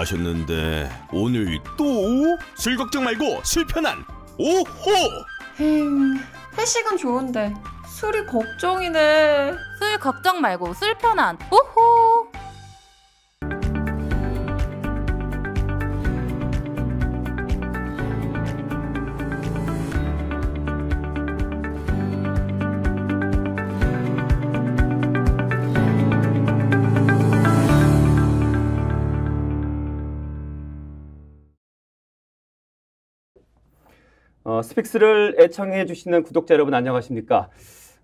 마셨는데 오늘 또? 술 걱정 말고 술 편한 오호! 힝, 회식은 좋은데 술이 걱정이네. 술 걱정 말고 술 편한 오호! 어, 스픽스를 애청해 주시는 구독자 여러분 안녕하십니까?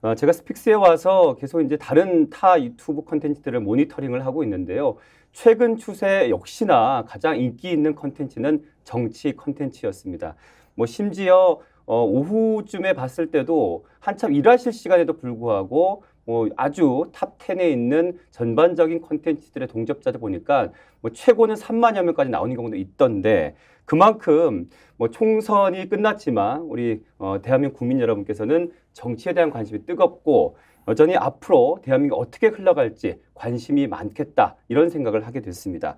어, 제가 스픽스에 와서 계속 이제 다른 타 유튜브 컨텐츠들을 모니터링을 하고 있는데요. 최근 추세 역시나 가장 인기 있는 컨텐츠는 정치 컨텐츠였습니다. 뭐 심지어 어, 오후쯤에 봤을 때도 한참 일하실 시간에도 불구하고 뭐 아주 탑10에 있는 전반적인 컨텐츠들의 동접자들 보니까 뭐 최고는 3만여 명까지 나오는 경우도 있던데 그만큼 뭐 총선이 끝났지만 우리 어, 대한민국 국민 여러분께서는 정치에 대한 관심이 뜨겁고 여전히 앞으로 대한민국이 어떻게 흘러갈지 관심이 많겠다 이런 생각을 하게 됐습니다.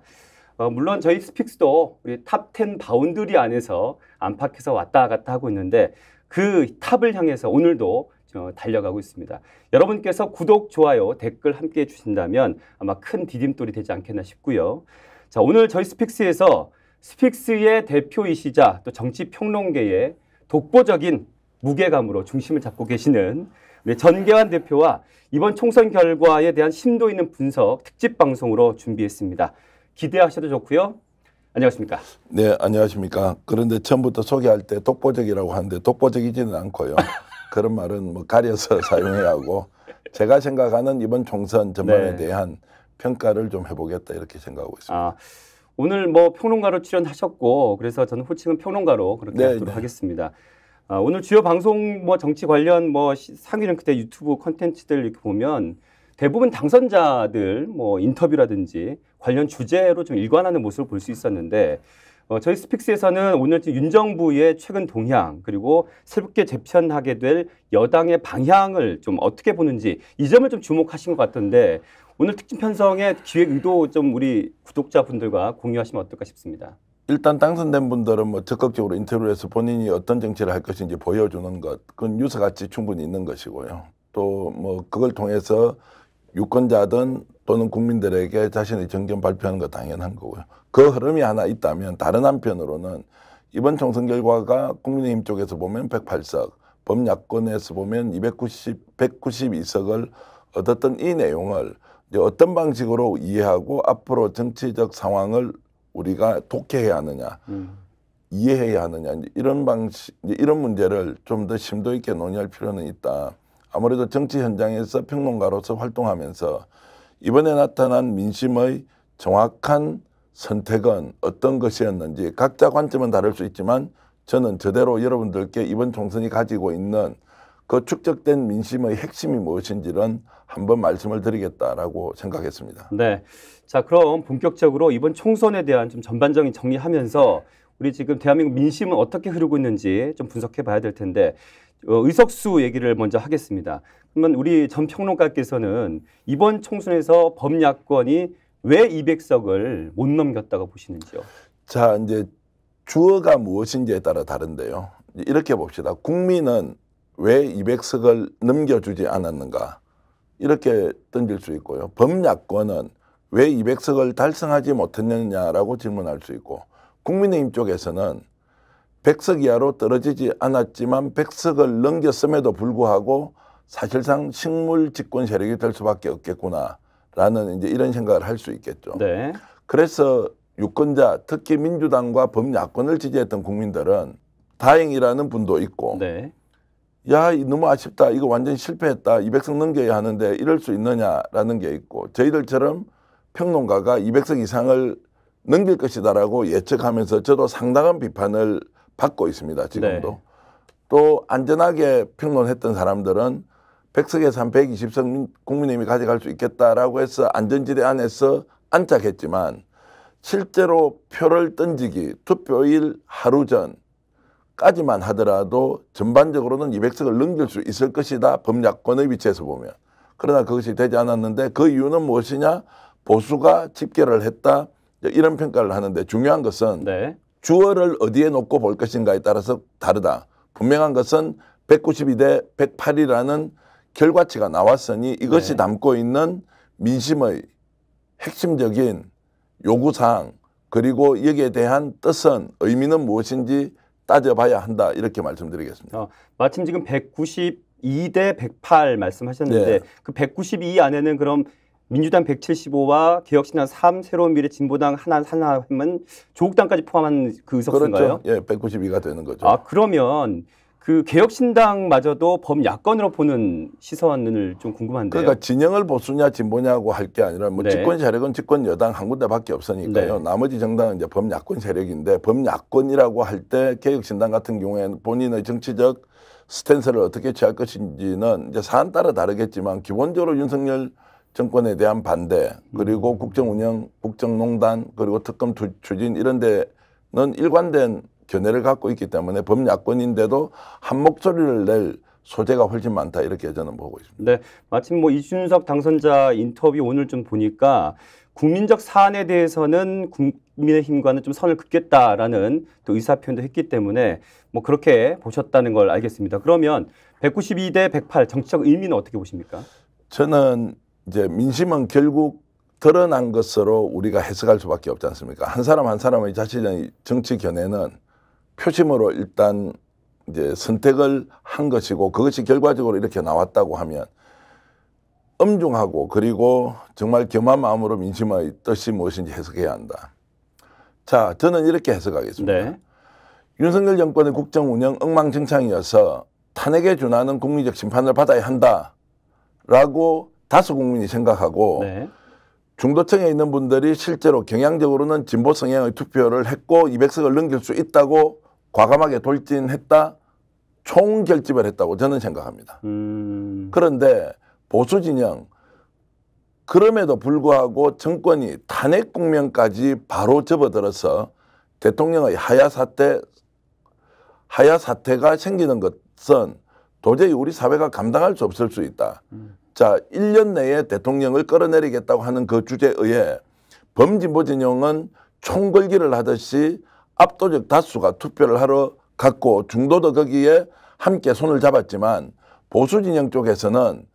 어, 물론 저희 스픽스도 우리 탑 10 바운드리 안에서 안팎에서 왔다 갔다 하고 있는데 그 탑을 향해서 오늘도 어, 달려가고 있습니다. 여러분께서 구독, 좋아요, 댓글 함께 해주신다면 아마 큰 디딤돌이 되지 않겠나 싶고요. 자, 오늘 저희 스픽스에서 스픽스의 대표이시자 또 정치 평론계의 독보적인 무게감으로 중심을 잡고 계시는 우리 전계환 대표와 이번 총선 결과에 대한 심도 있는 분석 특집 방송으로 준비했습니다. 기대하셔도 좋고요. 안녕하십니까? 네, 안녕하십니까? 그런데 처음부터 소개할 때 독보적이라고 하는데 독보적이지는 않고요. 그런 말은 뭐 가려서 사용해야 하고 제가 생각하는 이번 총선 전반에 네. 대한 평가를 좀 해보겠다 이렇게 생각하고 있습니다. 아. 오늘 뭐 평론가로 출연하셨고 그래서 저는 호칭은 평론가로 그렇게 네, 하도록 네. 하겠습니다. 아, 오늘 주요 방송 뭐 정치 관련 뭐 상위는 그때 유튜브 컨텐츠들 이렇게 보면 대부분 당선자들 뭐 인터뷰라든지 관련 주제로 좀 일관하는 모습을 볼 수 있었는데 어, 저희 스픽스에서는 오늘 윤정부의 최근 동향 그리고 새롭게 재편하게 될 여당의 방향을 좀 어떻게 보는지 이 점을 좀 주목하신 것 같던데 오늘 특집 편성의 기획 의도 좀 우리 구독자분들과 공유하시면 어떨까 싶습니다. 일단 당선된 분들은 뭐 적극적으로 인터뷰에서 본인이 어떤 정치를 할 것인지 보여주는 것, 그건 뉴스 가치 충분히 있는 것이고요. 또 뭐 그걸 통해서 유권자든 또는 국민들에게 자신의 정견 발표하는 거 당연한 거고요. 그 흐름이 하나 있다면 다른 한편으로는 이번 총선 결과가 국민의힘 쪽에서 보면 108석, 범야권에서 보면 290, 192석을 얻었던 이 내용을 어떤 방식으로 이해하고 앞으로 정치적 상황을 우리가 독해해야 하느냐, 음. 이해해야 하느냐 이런 방식 이런 문제를 좀 더 심도 있게 논의할 필요는 있다. 아무래도 정치 현장에서 평론가로서 활동하면서 이번에 나타난 민심의 정확한 선택은 어떤 것이었는지 각자 관점은 다를 수 있지만 저는 제대로 여러분들께 이번 총선이 가지고 있는 그 축적된 민심의 핵심이 무엇인지는 한번 말씀을 드리겠다라고 생각했습니다. 네. 자, 그럼 본격적으로 이번 총선에 대한 좀 전반적인 정리하면서 우리 지금 대한민국 민심은 어떻게 흐르고 있는지 좀 분석해 봐야 될 텐데 어, 의석수 얘기를 먼저 하겠습니다. 그러면 우리 전 평론가께서는 이번 총선에서 범야권이 왜 200석을 못 넘겼다고 보시는지요? 자, 이제 주어가 무엇인지에 따라 다른데요. 이렇게 봅시다. 국민은 왜 200석을 넘겨주지 않았는가 이렇게 던질 수 있고요. 범야권은 왜 200석을 달성하지 못했느냐라고 질문할 수 있고 국민의힘 쪽에서는 100석 이하로 떨어지지 않았지만 100석을 넘겼음에도 불구하고 사실상 식물 집권 세력이 될 수밖에 없겠구나라는 이제 이런 생각을 할 수 있겠죠. 네. 그래서 유권자 특히 민주당과 범야권을 지지했던 국민들은 다행이라는 분도 있고 네. 야 너무 아쉽다 이거 완전 실패했다 200석 넘겨야 하는데 이럴 수 있느냐라는 게 있고 저희들처럼 평론가가 200석 이상을 넘길 것이다라고 예측하면서 저도 상당한 비판을 받고 있습니다 지금도 네. 또 안전하게 평론했던 사람들은 100석에서 한 120석 국민의힘이 가져갈 수 있겠다라고 해서 안전지대 안에서 안착했지만 실제로 표를 던지기 투표일 하루 전 까지만 하더라도 전반적으로는 200석을 넘길 수 있을 것이다. 범야권의 위치에서 보면. 그러나 그것이 되지 않았는데 그 이유는 무엇이냐? 보수가 집결을 했다. 이런 평가를 하는데 중요한 것은 네. 주어를 어디에 놓고 볼 것인가에 따라서 다르다. 분명한 것은 192대 108이라는 결과치가 나왔으니 이것이 네. 담고 있는 민심의 핵심적인 요구사항 그리고 여기에 대한 뜻은 의미는 무엇인지 따져봐야 한다 이렇게 말씀드리겠습니다. 어, 마침 지금 192대 108 말씀하셨는데 네. 그192 안에는 그럼 민주당 175와 개혁신당 3, 새로운 미래 진보당 하나 하나 하면 조국당까지 포함한 그 의석수인가요? 그렇죠. 예, 192가 되는 거죠. 아 그러면 그 개혁신당마저도 범야권으로 보는 시선을 좀 궁금한데요. 그러니까 진영을 보수냐 진보냐고 할 게 아니라 뭐 네. 집권 세력은 집권 여당 한 군데밖에 없으니까요. 네. 나머지 정당은 이제 범야권 세력인데 범야권이라고 할 때 개혁신당 같은 경우에는 본인의 정치적 스탠스를 어떻게 취할 것인지는 이제 사안 따라 다르겠지만 기본적으로 윤석열 정권에 대한 반대 그리고 음. 국정 운영, 국정농단 그리고 특검 추진 이런 데는 일관된 견해를 갖고 있기 때문에 범야권인데도 한 목소리를 낼 소재가 훨씬 많다 이렇게 저는 보고 있습니다. 네, 마침 뭐 이준석 당선자 인터뷰 오늘 좀 보니까 국민적 사안에 대해서는 국민의힘과는 좀 선을 긋겠다라는 또 의사 표현도 했기 때문에 뭐 그렇게 보셨다는 걸 알겠습니다. 그러면 192대 108 정치적 의미는 어떻게 보십니까? 저는 이제 민심은 결국 드러난 것으로 우리가 해석할 수밖에 없지 않습니까? 한 사람 한 사람의 자신의 정치 견해는 표심으로 일단 이제 선택을 한 것이고 그것이 결과적으로 이렇게 나왔다고 하면 엄중하고 그리고 정말 겸한 마음으로 민심의 뜻이 무엇인지 해석해야 한다. 자, 저는 이렇게 해석하겠습니다. 네. 윤석열 정권의 국정 운영 엉망진창이어서 탄핵에 준하는 국민적 심판을 받아야 한다라고 다수 국민이 생각하고 네. 중도층에 있는 분들이 실제로 경향적으로는 진보 성향의 투표를 했고 200석을 넘길 수 있다고 과감하게 돌진했다 총결집을 했다고 저는 생각합니다. 음. 그런데 보수 진영 그럼에도 불구하고 정권이 탄핵 국면까지 바로 접어들어서 대통령의 하야 사태 하야 사태가 생기는 것은 도저히 우리 사회가 감당할 수 없을 수 있다. 음. 자, 1년 내에 대통령을 끌어내리겠다고 하는 그 주제에 의해 범진보 진영은 총궐기를 하듯이 압도적 다수가 투표를 하러 갔고 중도도 거기에 함께 손을 잡았지만 보수 진영 쪽에서는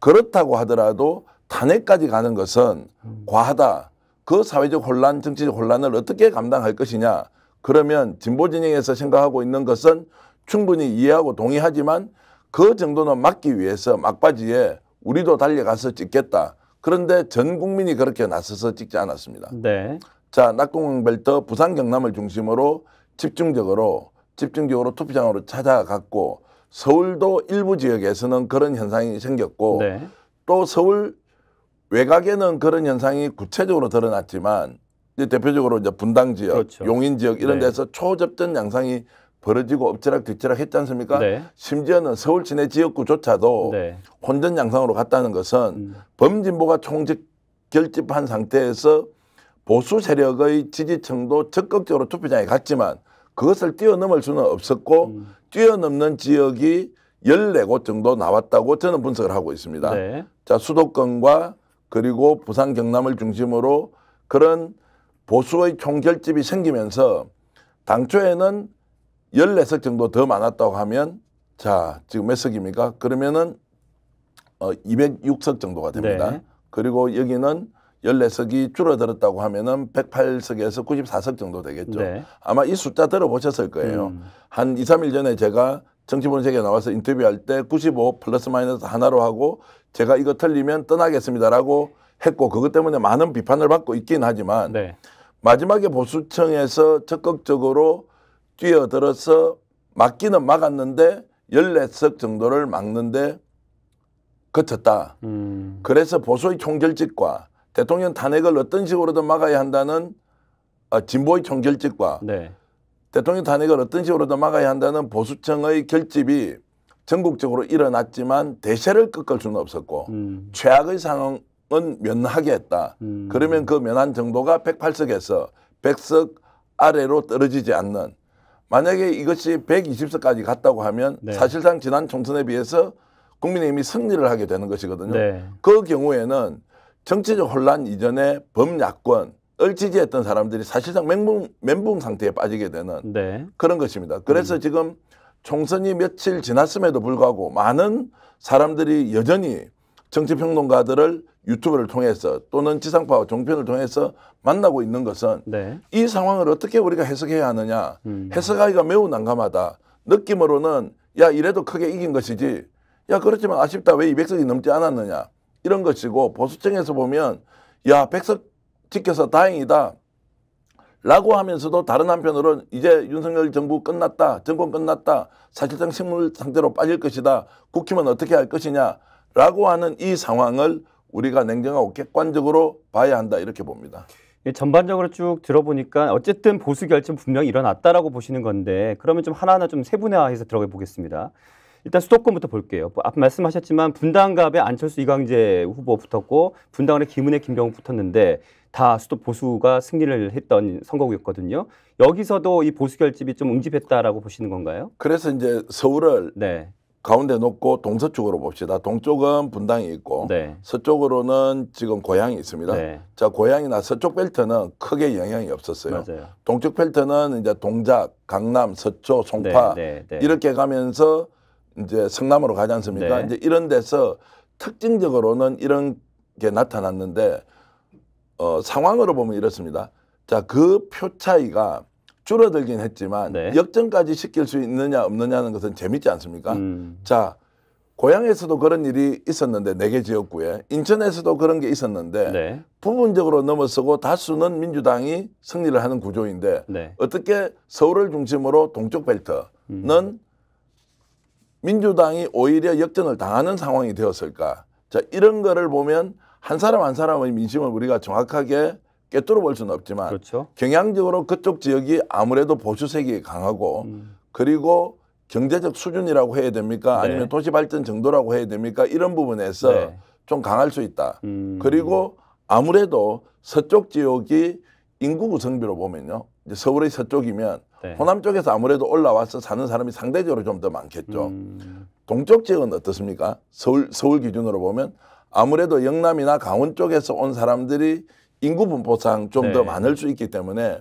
그렇다고 하더라도 탄핵까지 가는 것은 과하다. 그 사회적 혼란, 정치적 혼란을 어떻게 감당할 것이냐. 그러면 진보 진영에서 생각하고 있는 것은 충분히 이해하고 동의하지만 그 정도는 막기 위해서 막바지에 우리도 달려가서 찍겠다. 그런데 전 국민이 그렇게 나서서 찍지 않았습니다. 네. 자, 낙동강벨트 부산 경남을 중심으로 집중적으로 집중적으로 투표장으로 찾아갔고 서울도 일부 지역에서는 그런 현상이 생겼고 네. 또 서울 외곽에는 그런 현상이 구체적으로 드러났지만 이제 대표적으로 이제 분당 지역, 그렇죠. 용인 지역 이런 네. 데서 초접전 양상이 벌어지고 엎치락뒤치락 했지 않습니까? 네. 심지어는 서울 시내 지역구조차도 네. 혼전 양상으로 갔다는 것은 음. 범진보가 총직 결집한 상태에서 보수 세력의 지지층도 적극적으로 투표장에 갔지만 그것을 뛰어넘을 수는 없었고 음. 뛰어넘는 지역이 열네 곳 정도 나왔다고 저는 분석을 하고 있습니다. 네. 자, 수도권과 그리고 부산 경남을 중심으로 그런 보수의 총결집이 생기면서 당초에는 열네 석 정도 더 많았다고 하면 자, 지금 몇 석입니까? 그러면은 어, 206석 정도가 됩니다. 네. 그리고 여기는 1 4석이 줄어들었다고 하면은 1 0 8 석에서 9 4석 정도 되겠죠. 네. 아마 이 숫자 들어보셨을 거예요. 음. 한 2, 3일 전에 제가 정치본색에 나와서 인터뷰할 때 9 5 플러스 마이너스 하나로 하고 제가 이거 틀리면 떠나겠습니다라고 했고 그것 때문에 많은 비판을 받고 있긴 하지만 네. 마지막에 보수층에서 적극적으로 뛰어들어서 막기는 막았는데 1 4석 정도를 막는데 그쳤다. 음. 그래서 보수의 총결집과 대통령 탄핵을 어떤 식으로든 막아야 한다는 어, 진보의 총결집과 네. 대통령 탄핵을 어떤 식으로든 막아야 한다는 보수층의 결집이 전국적으로 일어났지만 대세를 꺾을 수는 없었고 음. 최악의 상황은 면하게 했다. 음. 그러면 그 면한 정도가 108석에서 100석 아래로 떨어지지 않는 만약에 이것이 120석까지 갔다고 하면 네. 사실상 지난 총선에 비해서 국민의힘이 승리를 하게 되는 것이거든요. 네. 그 경우에는 정치적 혼란 이전에 범야권을 지지했던 사람들이 사실상 멘붕, 멘붕 상태에 빠지게 되는 네. 그런 것입니다. 그래서 음. 지금 총선이 며칠 지났음에도 불구하고 많은 사람들이 여전히 정치평론가들을 유튜브를 통해서 또는 지상파와 종편을 통해서 만나고 있는 것은 네. 이 상황을 어떻게 우리가 해석해야 하느냐 음. 해석하기가 매우 난감하다 느낌으로는 야 이래도 크게 이긴 것이지 야 그렇지만 아쉽다 왜 200석이 넘지 않았느냐 이런 것이고 보수층에서 보면 야 백석 지켜서 다행이다. 라고 하면서도 다른 한편으로는 이제 윤석열 정부 끝났다. 정권 끝났다. 사실상 식물 상태로 빠질 것이다. 국힘은 어떻게 할 것이냐. 라고 하는 이 상황을 우리가 냉정하고 객관적으로 봐야 한다. 이렇게 봅니다. 예, 전반적으로 쭉 들어보니까 어쨌든 보수 결정 분명히 일어났다라고 보시는 건데 그러면 좀 하나하나 좀 세분화해서 들어가 보겠습니다. 일단 수도권부터 볼게요. 뭐 앞 말씀하셨지만 분당갑에 안철수 이광재 후보 붙었고 분당원에 김은혜 김병우 붙었는데 다 수도 보수가 승리를 했던 선거구였거든요. 여기서도 이 보수 결집이 좀 응집했다라고 보시는 건가요? 그래서 이제 서울을 네. 가운데 놓고 동서쪽으로 봅시다. 동쪽은 분당이 있고 네. 서쪽으로는 지금 고향이 있습니다. 네. 자 고향이나 서쪽 벨트는 크게 영향이 없었어요. 맞아요. 동쪽 벨트는 이제 동작, 강남, 서초, 송파 네, 네, 네. 이렇게 가면서 이제 성남으로 가지 않습니까? 네. 이제 이런 데서 특징적으로는 이런 게 나타났는데 어, 상황으로 보면 이렇습니다. 자, 그 표 차이가 줄어들긴 했지만 네. 역전까지 시킬 수 있느냐 없느냐는 것은 재밌지 않습니까? 음. 자, 고향에서도 그런 일이 있었는데 네개 지역구에 인천에서도 그런 게 있었는데 네. 부분적으로 넘어서고 다수는 민주당이 승리를 하는 구조인데 네. 어떻게 서울을 중심으로 동쪽 벨트는 음. 민주당이 오히려 역전을 당하는 상황이 되었을까? 자, 이런 거를 보면 한 사람 한 사람의 민심을 우리가 정확하게 꿰뚫어 볼 수는 없지만 그렇죠. 경향적으로 그쪽 지역이 아무래도 보수색이 강하고 음. 그리고 경제적 수준이라고 해야 됩니까? 네. 아니면 도시 발전 정도라고 해야 됩니까? 이런 부분에서 네. 좀 강할 수 있다. 음. 그리고 아무래도 서쪽 지역이 인구 구성비로 보면요. 이제 서울의 서쪽이면 네. 호남 쪽에서 아무래도 올라와서 사는 사람이 상대적으로 좀 더 많겠죠. 음. 동쪽 지역은 어떻습니까? 서울 서울 기준으로 보면 아무래도 영남이나 강원 쪽에서 온 사람들이 인구 분포상 좀더 네. 많을 수 있기 때문에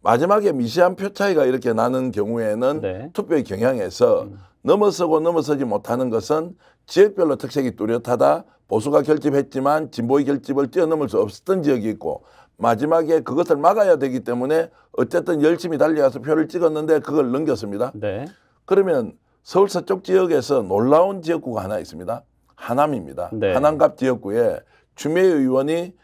마지막에 미세한 표 차이가 이렇게 나는 경우에는 네. 투표의 경향에서 음. 넘어서고 넘어서지 못하는 것은 지역별로 특색이 뚜렷하다. 보수가 결집했지만 진보의 결집을 뛰어넘을 수 없었던 지역이 있고 마지막에 그것을 막아야 되기 때문에 어쨌든 열심히 달려가서 표를 찍었는데 그걸 넘겼습니다. 네. 그러면 서울 서쪽 지역에서 놀라운 지역구가 하나 있습니다. 하남입니다. 네. 하남갑 지역구에 주미 의원이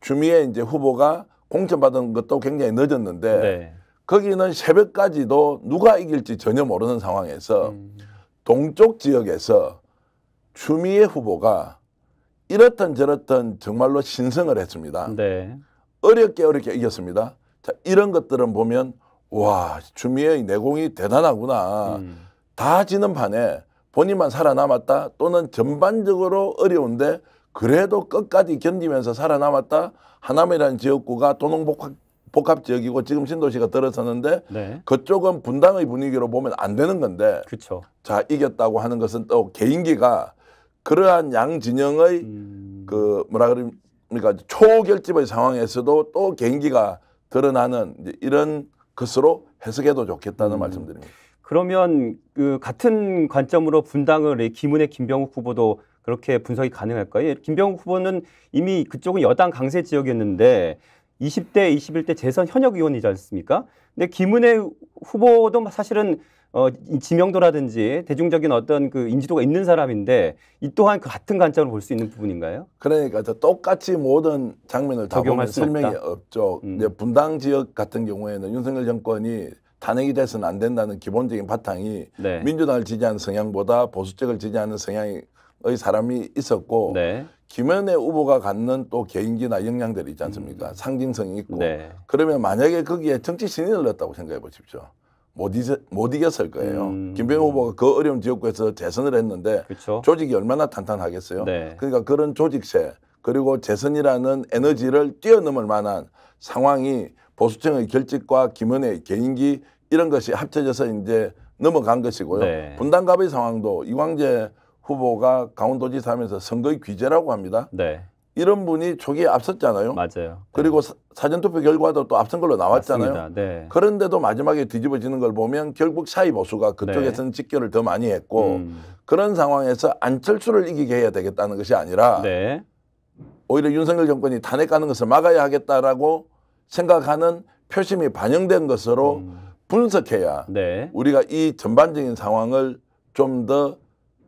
주미의 이제 후보가 공천받은 것도 굉장히 늦었는데 네. 거기는 새벽까지도 누가 이길지 전혀 모르는 상황에서 음. 동쪽 지역에서 주미의 후보가 이렇든 저렇든 정말로 신승을 했습니다. 네. 어렵게 어렵게 이겼습니다. 자, 이런 것들은 보면 와 주미의 내공이 대단하구나. 음. 다 지는 판에 본인만 살아남았다 또는 전반적으로 어려운데 그래도 끝까지 견디면서 살아남았다. 하남이라는 지역구가 도농복합 복합 지역이고 지금 신도시가 들어섰는데 네. 그쪽은 분당의 분위기로 보면 안 되는 건데 그쵸. 자 이겼다고 하는 것은 또 개인기가 그러한 양 진영의 음... 그 뭐라 그러면 그러니까 초결집의 상황에서도 또 경기가 드러나는 이런 것으로 해석해도 좋겠다는 음. 말씀드립니다. 그러면 그 같은 관점으로 분당을 김은혜 김병욱 후보도 그렇게 분석이 가능할까요? 예, 김병욱 후보는 이미 그쪽은 여당 강세 지역이었는데 20대, 21대 재선 현역 의원이지 않습니까? 근데 김은혜 후보도 사실은 어, 지명도라든지 대중적인 어떤 그 인지도가 있는 사람인데 이 또한 그 같은 관점을 볼 수 있는 부분인가요? 그러니까 똑같이 모든 장면을 다 보면 설명이 없다. 없죠. 음. 이제 분당 지역 같은 경우에는 윤석열 정권이 탄핵이 돼서는 안 된다는 기본적인 바탕이 네. 민주당을 지지하는 성향보다 보수 쪽을 지지하는 성향의 사람이 있었고 네. 김현의 후보가 갖는 또 개인기나 역량들이 있지 않습니까? 음. 상징성이 있고 네. 그러면 만약에 거기에 정치 신인을 넣었다고 생각해 보십시오. 못, 이겨, 못 이겼을 거예요. 음. 김병호 후보가 그 어려운 지역구에서 재선을 했는데 그쵸? 조직이 얼마나 탄탄하겠어요. 네. 그러니까 그런 조직세 그리고 재선이라는 에너지를 뛰어넘을 만한 상황이 보수층의 결집과 김은혜 개인기 이런 것이 합쳐져서 이제 넘어간 것이고요. 네. 분당갑의 상황도 이광재 후보가 강원도지사 하면서 선거의 귀재라고 합니다. 네. 이런 분이 초기에 앞섰잖아요. 맞아요. 네. 그리고 네. 사전투표 결과도 또 앞선 걸로 나왔잖아요. 네. 그런데도 마지막에 뒤집어지는 걸 보면 결국 차이 보수가 그쪽에서는 네. 직결을 더 많이 했고 음. 그런 상황에서 안철수를 이기게 해야 되겠다는 것이 아니라 네. 오히려 윤석열 정권이 탄핵가는 것을 막아야 하겠다라고 생각하는 표심이 반영된 것으로 음. 분석해야 네. 우리가 이 전반적인 상황을 좀 더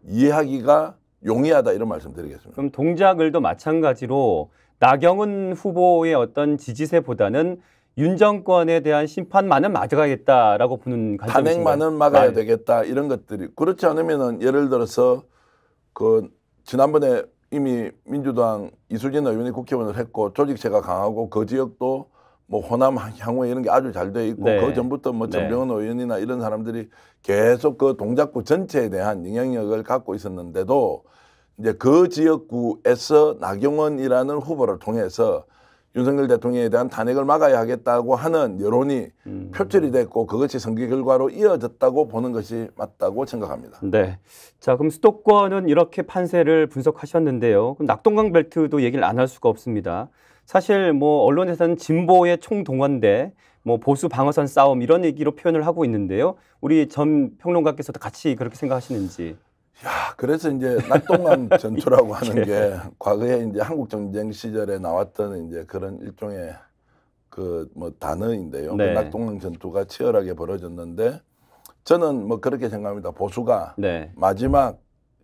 이해하기가 용이하다 이런 말씀드리겠습니다. 그럼 동작을도 마찬가지로 나경원 후보의 어떤 지지세보다는 윤 정권에 대한 심판만은 막아야겠다라고 보는 관점이 단행만은 막아야 네. 되겠다 이런 것들이 그렇지 않으면 예를 들어서 그 지난번에 이미 민주당 이수진 의원이 국회의원을 했고 조직체가 강하고 그 지역도 뭐 호남 향후에 이런 게 아주 잘 돼 있고 네. 그 전부터 뭐 전병헌 네. 의원이나 이런 사람들이 계속 그 동작구 전체에 대한 영향력을 갖고 있었는데도 이제 그 지역구에서 나경원이라는 후보를 통해서 윤석열 대통령에 대한 탄핵을 막아야 하겠다고 하는 여론이 음. 표출이 됐고 그것이 선거 결과로 이어졌다고 보는 것이 맞다고 생각합니다. 네. 자, 그럼 수도권은 이렇게 판세를 분석하셨는데요. 그럼 낙동강 벨트도 얘기를 안 할 수가 없습니다. 사실 뭐 언론에서는 진보의 총동원대 뭐 보수 방어선 싸움 이런 얘기로 표현을 하고 있는데요. 우리 전 평론가께서도 같이 그렇게 생각하시는지. 야, 그래서 이제 낙동강 전투라고 하는 예. 게 과거에 이제 한국 전쟁 시절에 나왔던 이제 그런 일종의 그 뭐 단어인데요. 그 네. 그 낙동강 전투가 치열하게 벌어졌는데 저는 뭐 그렇게 생각합니다. 보수가 네. 마지막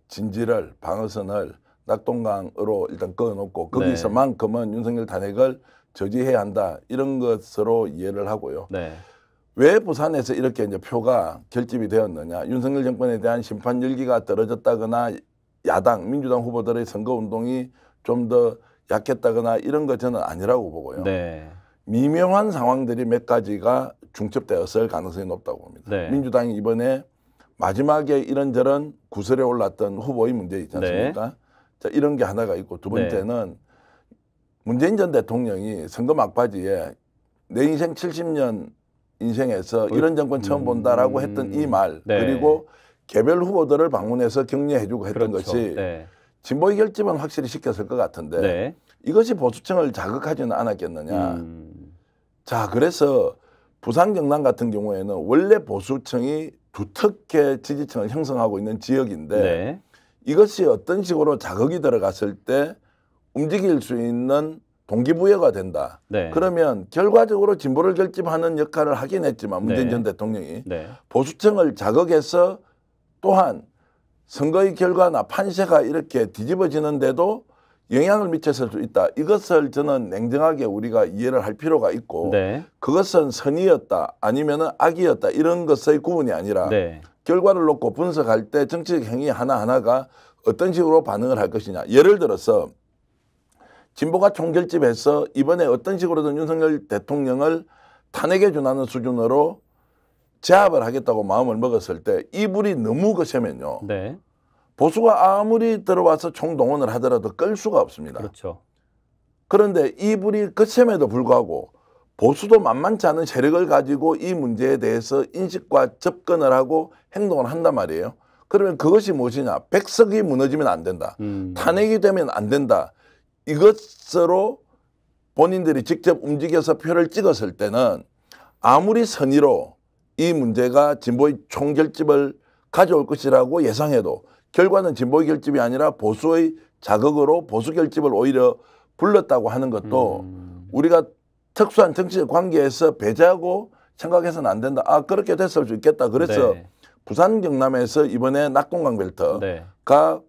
진지를 방어선을 낙동강으로 일단 끊어놓고 네. 거기서만큼은 네. 윤석열 탄핵을 저지해야 한다 이런 것으로 이해를 하고요. 네. 왜 부산에서 이렇게 이제 표가 결집이 되었느냐? 윤석열 정권에 대한 심판 열기가 떨어졌다거나 야당 민주당 후보들의 선거 운동이 좀 더 약했다거나 이런 것 저는 아니라고 보고요. 네. 미묘한 상황들이 몇 가지가 중첩되었을 가능성이 높다고 봅니다. 네. 민주당이 이번에 마지막에 이런저런 구설에 올랐던 후보의 문제 있지 네. 않습니까? 네. 자, 이런 게 하나가 있고 두 네. 번째는 네. 문재인 전 대통령이 선거 막바지에 내 인생 70년 인생에서 어, 이런 정권 처음 음. 본다라고 했던 이말 네. 그리고 개별 후보들을 방문해서 격려해주고 했던 그렇죠. 것이 네. 진보의 결집은 확실히 시켰을 것 같은데 네. 이것이 보수층을 자극하지는 않았겠느냐. 음. 자 그래서 부산 경남 같은 경우에는 원래 보수층이 두텁게 지지층을 형성하고 있는 지역인데 네. 이것이 어떤 식으로 자극이 들어갔을 때 움직일 수 있는 동기부여가 된다. 네. 그러면 결과적으로 진보를 결집하는 역할을 하긴 했지만 문재인 네. 전 대통령이 네. 보수층을 자극해서 또한 선거의 결과나 판세가 이렇게 뒤집어지는데도 영향을 미쳤을 수 있다. 이것을 저는 냉정하게 우리가 이해를 할 필요가 있고 네. 그것은 선의였다 아니면 악이었다 이런 것의 구분이 아니라 네. 결과를 놓고 분석할 때 정치적 행위 하나하나가 어떤 식으로 반응을 할 것이냐. 예를 들어서 진보가 총결집해서 이번에 어떤 식으로든 윤석열 대통령을 탄핵에 준하는 수준으로 제압을 하겠다고 마음을 먹었을 때 이불이 너무 거세면요. 네. 보수가 아무리 들어와서 총동원을 하더라도 끌 수가 없습니다. 그렇죠. 그런데 이불이끝셈에도 그 불구하고 보수도 만만치 않은 세력을 가지고 이 문제에 대해서 인식과 접근을 하고 행동을 한단 말이에요. 그러면 그것이 무엇이냐? 백석이 무너지면 안 된다. 음. 탄핵이 되면 안 된다. 이것으로 본인들이 직접 움직여서 표를 찍었을 때는 아무리 선의로 이 문제가 진보의 총결집을 가져올 것이라고 예상해도 결과는 진보의 결집이 아니라 보수의 자극으로 보수 결집을 오히려 불렀다고 하는 것도 음. 우리가 특수한 정치적 관계에서 배제하고 생각해서는 안 된다. 아 그렇게 됐을 수 있겠다. 그래서 네. 부산 경남에서 이번에 낙동강 벨트가 네.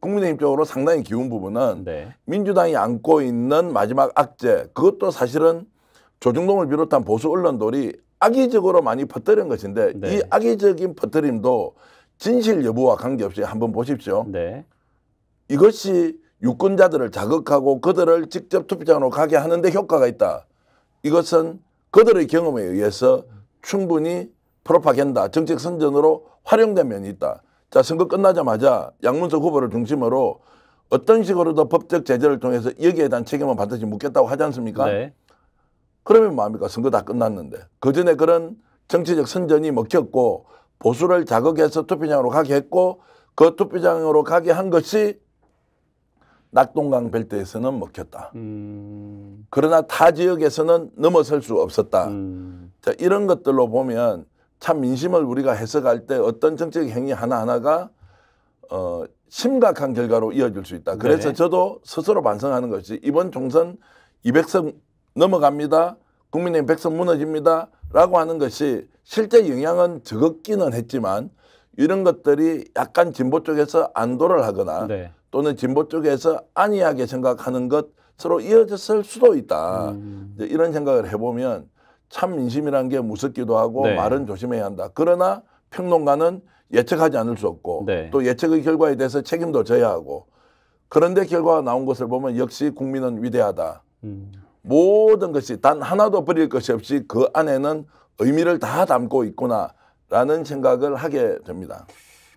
국민의힘 쪽으로 상당히 기운 부분은 네. 민주당이 안고 있는 마지막 악재 그것도 사실은 조중동을 비롯한 보수 언론들이 악의적으로 많이 퍼뜨린 것인데 네. 이 악의적인 퍼뜨림도 진실 여부와 관계없이 한번 보십시오. 네. 이것이 유권자들을 자극하고 그들을 직접 투표장으로 가게 하는데 효과가 있다. 이것은 그들의 경험에 의해서 충분히 프로파겐다, 정책 선전으로 활용된 면이 있다. 자, 선거 끝나자마자 양문석 후보를 중심으로 어떤 식으로도 법적 제재를 통해서 여기에 대한 책임은 반드시 묻겠다고 하지 않습니까? 네. 그러면 뭐합니까 선거 다 끝났는데. 그 전에 그런 정치적 선전이 먹혔고 보수를 자극해서 투표장으로 가게 했고 그 투표장으로 가게 한 것이 낙동강 벨트에서는 먹혔다. 음. 그러나 타 지역에서는 넘어설 수 없었다. 음. 자, 이런 것들로 보면 참 민심을 우리가 해석할 때 어떤 정책 행위 하나하나가 어, 심각한 결과로 이어질 수 있다. 그래서 네 저도 스스로 반성하는 것이 이번 총선 200석 넘어갑니다. 국민의힘 100석 무너집니다. 라고 하는 것이 실제 영향은 적었기는 했지만 이런 것들이 약간 진보 쪽에서 안도를 하거나 네. 또는 진보 쪽에서 안이하게 생각하는 것으로 이어졌을 수도 있다. 음. 이런 생각을 해보면 참 민심이란 게 무섭기도 하고 네. 말은 조심해야 한다. 그러나 평론가는 예측하지 않을 수 없고 네. 또 예측의 결과에 대해서 책임도 져야 하고 그런데 결과가 나온 것을 보면 역시 국민은 위대하다. 음. 모든 것이 단 하나도 버릴 것이 없이 그 안에는 의미를 다 담고 있구나라는 생각을 하게 됩니다.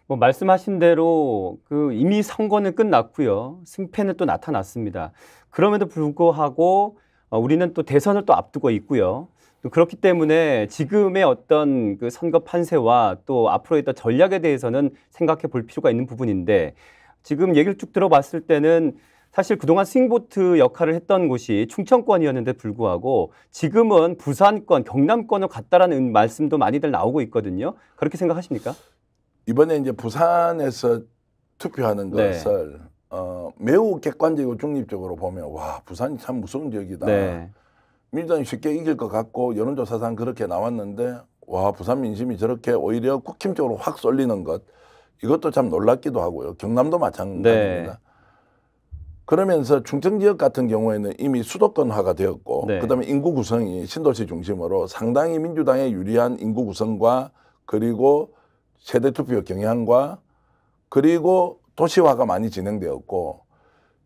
뭐 말씀하신 대로 그 이미 선거는 끝났고요. 승패는 또 나타났습니다. 그럼에도 불구하고 어, 우리는 또 대선을 또 앞두고 있고요. 또 그렇기 때문에 지금의 어떤 그 선거 판세와 또 앞으로의 또 전략에 대해서는 생각해 볼 필요가 있는 부분인데 지금 얘기를 쭉 들어봤을 때는 사실 그동안 스윙보트 역할을 했던 곳이 충청권이었는데 불구하고 지금은 부산권, 경남권을 갔다라는 말씀도 많이들 나오고 있거든요. 그렇게 생각하십니까? 이번에 이제 부산에서 투표하는 네. 것을 네. 어, 매우 객관적이고 중립적으로 보면 와 부산이 참 무서운 지역이다. 네. 민주당이 쉽게 이길 것 같고 여론조사상 그렇게 나왔는데 와 부산 민심이 저렇게 오히려 국힘적으로 확 쏠리는 것 이것도 참 놀랍기도 하고요. 경남도 네. 마찬가지입니다. 네. 그러면서 충청 지역 같은 경우에는 이미 수도권화가 되었고 네. 그다음에 인구 구성이 신도시 중심으로 상당히 민주당에 유리한 인구 구성과 그리고 세대 투표 경향과 그리고 도시화가 많이 진행되었고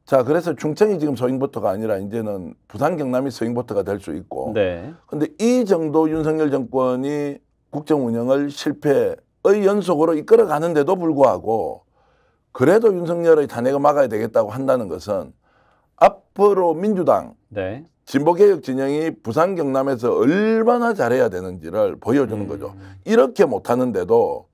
자 그래서 충청이 지금 서잉버터가 아니라 이제는 부산 경남이 서잉버터가 될 수 있고 네. 근데 이 정도 윤석열 정권이 국정 운영을 실패의 연속으로 이끌어가는데도 불구하고 그래도 윤석열의 탄핵을 막아야 되겠다고 한다는 것은 앞으로 민주당 네. 진보개혁 진영이 부산 경남에서 얼마나 잘해야 되는지를 보여주는 음. 거죠. 이렇게 못하는데도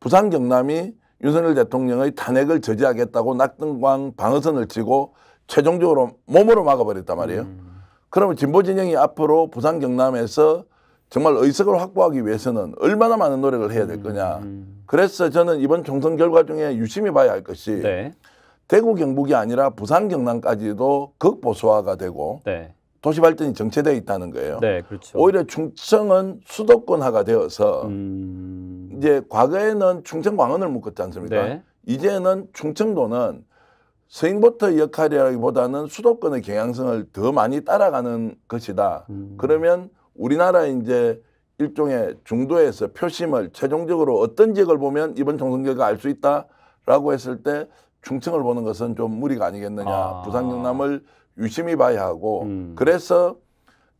부산 경남이 윤석열 대통령의 탄핵을 저지하겠다고 낙동강 방어선을 치고 최종적으로 몸으로 막아버렸단 말이에요. 음. 그러면 진보 진영이 앞으로 부산 경남에서 정말 의석을 확보하기 위해서는 얼마나 많은 노력을 해야 될 거냐. 음. 그래서 저는 이번 총선 결과 중에 유심히 봐야 할 것이 네. 대구 경북이 아니라 부산 경남까지도 극보수화가 되고 네. 도시 발전이 정체되어 있다는 거예요. 네, 그렇죠. 오히려 충청은 수도권화가 되어서 음... 이제 과거에는 충청 광원을 묶었지 않습니까? 네. 이제는 충청도는 서인부터 역할이라기보다는 수도권의 경향성을 더 많이 따라가는 것이다. 음... 그러면 우리나라 이제 일종의 중도에서 표심을 최종적으로 어떤 지역을 보면 이번 총선 결과 알 수 있다라고 했을 때 충청을 보는 것은 좀 무리가 아니겠느냐. 아. 부산 경남을 유심히 봐야 하고 음. 그래서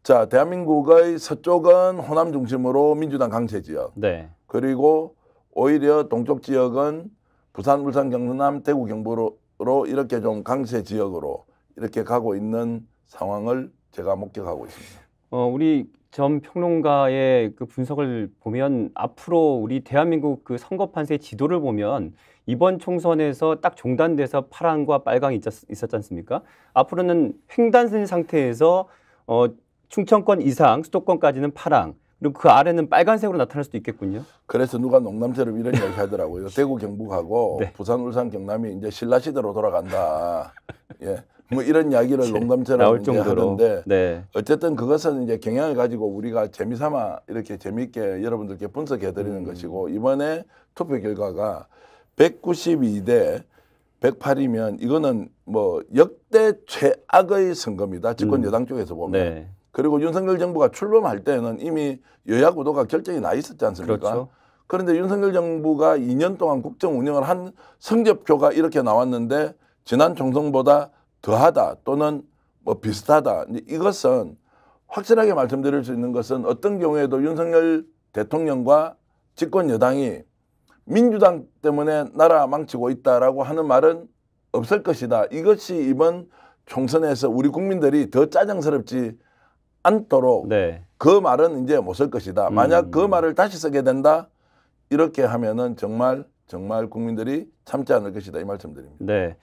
자 대한민국의 서쪽은 호남 중심으로 민주당 강세 지역. 네. 그리고 오히려 동쪽 지역은 부산, 울산, 경남, 대구, 경부로 이렇게 좀 강세 지역으로 이렇게 가고 있는 상황을 제가 목격하고 있습니다. 어, 우리 전 평론가의 그 분석을 보면 앞으로 우리 대한민국 그 선거 판세 지도를 보면 이번 총선에서 딱 종단돼서 파랑과 빨강이 있었, 있었지 않습니까? 앞으로는 횡단선 상태에서 어, 충청권 이상 수도권까지는 파랑 그리고 그 아래는 빨간색으로 나타날 수도 있겠군요. 그래서 누가 농담처럼 이런 이야기 하더라고요. 대구 경북하고 네. 부산 울산 경남이 이제 신라 시대로 돌아간다. 예. 뭐 이런 이야기를 네, 농담처럼 하는데 네. 어쨌든 그것은 이제 경향을 가지고 우리가 재미삼아 이렇게 재미있게 여러분들께 분석해 드리는 음. 것이고 이번에 투표 결과가 192 대 108이면 이거는 뭐 역대 최악의 선거입니다. 집권 음. 여당 쪽에서 보면. 네. 그리고 윤석열 정부가 출범할 때는 이미 여야 구도가 결정이 나 있었지 않습니까? 그렇죠. 그런데 윤석열 정부가 2년 동안 국정 운영을 한 성적표가 이렇게 나왔는데 지난 총선보다 더하다 또는 뭐 비슷하다 이것은 확실하게 말씀드릴 수 있는 것은 어떤 경우에도 윤석열 대통령과 집권 여당이 민주당 때문에 나라 망치고 있다라고 하는 말은 없을 것이다. 이것이 이번 총선에서 우리 국민들이 더 짜증스럽지 않도록 네. 그 말은 이제 못 쓸 것이다. 만약 그 음. 그 말을 다시 쓰게 된다 이렇게 하면은 정말 정말 국민들이 참지 않을 것이다 이 말씀드립니다. 네.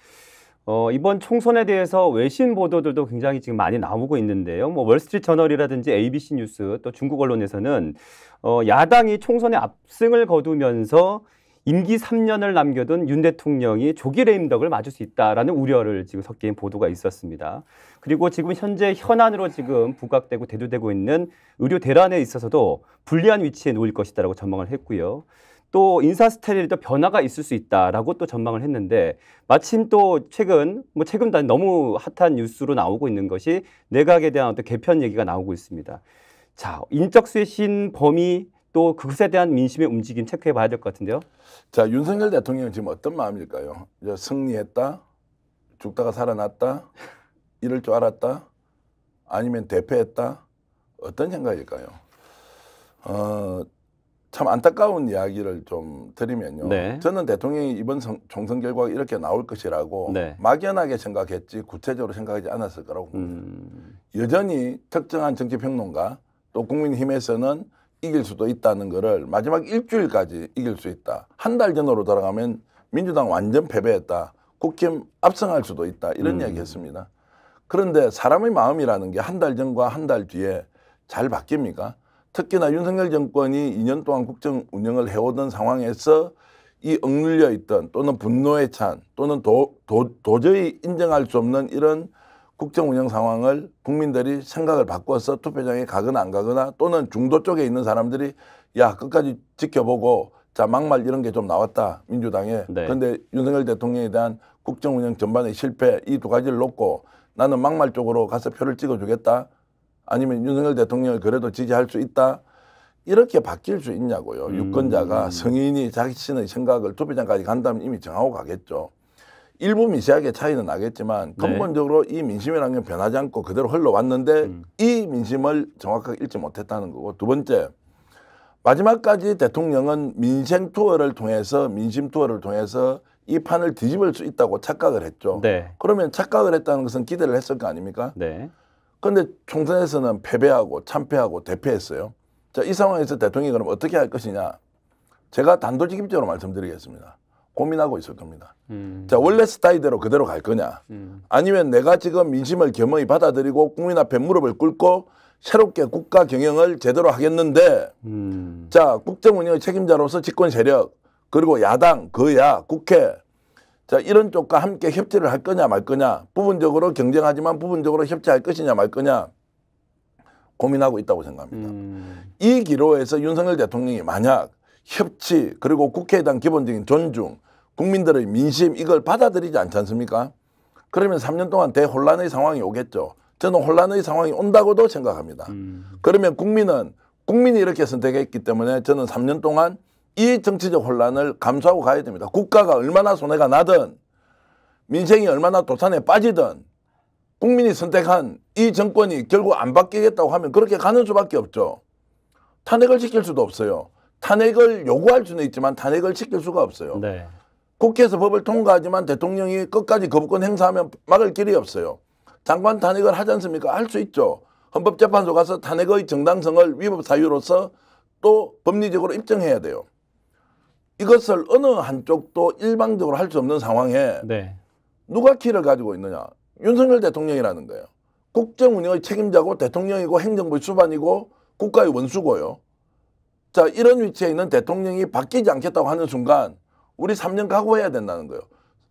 어, 이번 총선에 대해서 외신 보도들도 굉장히 지금 많이 나오고 있는데요. 뭐 월스트리트 저널이라든지 ABC 뉴스 또 중국 언론에서는 어, 야당이 총선에 압승을 거두면서 임기 3년을 남겨둔 윤 대통령이 조기 레임덕을 맞을 수 있다라는 우려를 지금 섞인 보도가 있었습니다. 그리고 지금 현재 현안으로 지금 부각되고 대두되고 있는 의료 대란에 있어서도 불리한 위치에 놓일 것이다라고 전망을 했고요. 또 인사 스타일에도 변화가 있을 수 있다라고 또 전망을 했는데 마침 또 최근 뭐 최근 단 너무 핫한 뉴스로 나오고 있는 것이 내각에 대한 어떤 개편 얘기가 나오고 있습니다. 자, 인적 쇄신 범위 또 그것에 대한 민심의 움직임 체크해 봐야 될 것 같은데요. 자, 윤석열 대통령 지금 어떤 마음일까요? 승리했다. 죽다가 살아났다. 이럴 줄 알았다. 아니면 대패했다. 어떤 생각일까요? 어, 참 안타까운 이야기를 좀 드리면요. 네. 저는 대통령이 이번 성, 총선 결과가 이렇게 나올 것이라고 네. 막연하게 생각했지 구체적으로 생각하지 않았을 거라고 봅니다. 음. 여전히 특정한 정치평론가 또 국민힘에서는 이길 수도 있다는 거를 마지막 일주일까지 이길 수 있다. 한 달 전으로 돌아가면 민주당 완전 패배했다. 국힘 압승할 수도 있다. 이런 음. 이야기 했습니다. 그런데 사람의 마음이라는 게 한 달 전과 한 달 뒤에 잘 바뀝니까? 특히나 윤석열 정권이 2년 동안 국정 운영을 해오던 상황에서 이 억눌려 있던 또는 분노에 찬 또는 도, 도, 도저히 인정할 수 없는 이런 국정 운영 상황을 국민들이 생각을 바꿔서 투표장에 가거나 안 가거나 또는 중도 쪽에 있는 사람들이 야 끝까지 지켜보고 자 막말 이런 게 좀 나왔다 민주당에 네. 그런데 윤석열 대통령에 대한 국정 운영 전반의 실패 이 두 가지를 놓고 나는 막말 쪽으로 가서 표를 찍어주겠다 아니면 윤석열 대통령을 그래도 지지할 수 있다. 이렇게 바뀔 수 있냐고요. 음. 유권자가 성인이 자신의 생각을 투표장까지 간다면 이미 정하고 가겠죠. 일부 미세하게 차이는 나겠지만 네. 근본적으로 네. 이 민심이라는 게 변하지 않고 그대로 흘러왔는데 음. 이 민심을 정확하게 읽지 못했다는 거고 두 번째 마지막까지 대통령은 민생 투어를 통해서 민심 투어를 통해서 이 판을 뒤집을 수 있다고 착각을 했죠. 네. 그러면 착각을 했다는 것은 기대를 했을 거 아닙니까? 네. 근데 총선에서는 패배하고 참패하고 대패했어요. 자, 이 상황에서 대통령이 그럼 어떻게 할 것이냐? 제가 단도직입적으로 말씀드리겠습니다. 고민하고 있을 겁니다. 음. 자, 원래 스타일대로 그대로 갈 거냐? 음. 아니면 내가 지금 민심을 겸허히 받아들이고 국민 앞에 무릎을 꿇고 새롭게 국가 경영을 제대로 하겠는데, 음. 자, 국정 운영의 책임자로서 집권 세력, 그리고 야당, 거야, 국회, 자, 이런 쪽과 함께 협치를 할 거냐 말 거냐, 부분적으로 경쟁하지만 부분적으로 협치할 것이냐 말 거냐 고민하고 있다고 생각합니다. 음. 이 기로에서 윤석열 대통령이 만약 협치 그리고 국회에 대한 기본적인 존중, 국민들의 민심 이걸 받아들이지 않지 않습니까? 그러면 3년 동안 대혼란의 상황이 오겠죠. 저는 혼란의 상황이 온다고도 생각합니다. 음. 그러면 국민은 국민이 이렇게 선택했기 때문에 저는 3년 동안 이 정치적 혼란을 감수하고 가야 됩니다. 국가가 얼마나 손해가 나든 민생이 얼마나 도산에 빠지든 국민이 선택한 이 정권이 결국 안 바뀌겠다고 하면 그렇게 가는 수밖에 없죠. 탄핵을 시킬 수도 없어요. 탄핵을 요구할 수는 있지만 탄핵을 시킬 수가 없어요. 네. 국회에서 법을 통과하지만 대통령이 끝까지 거부권 행사하면 막을 길이 없어요. 장관 탄핵을 하지 않습니까? 할 수 있죠. 헌법재판소 가서 탄핵의 정당성을 위법 사유로서 또 법리적으로 입증해야 돼요. 이것을 어느 한쪽도 일방적으로 할 수 없는 상황에 네. 누가 키를 가지고 있느냐? 윤석열 대통령이라는 거예요. 국정 운영의 책임자고 대통령이고 행정부의 수반이고 국가의 원수고요. 자, 이런 위치에 있는 대통령이 바뀌지 않겠다고 하는 순간 우리 3년 각오해야 된다는 거예요.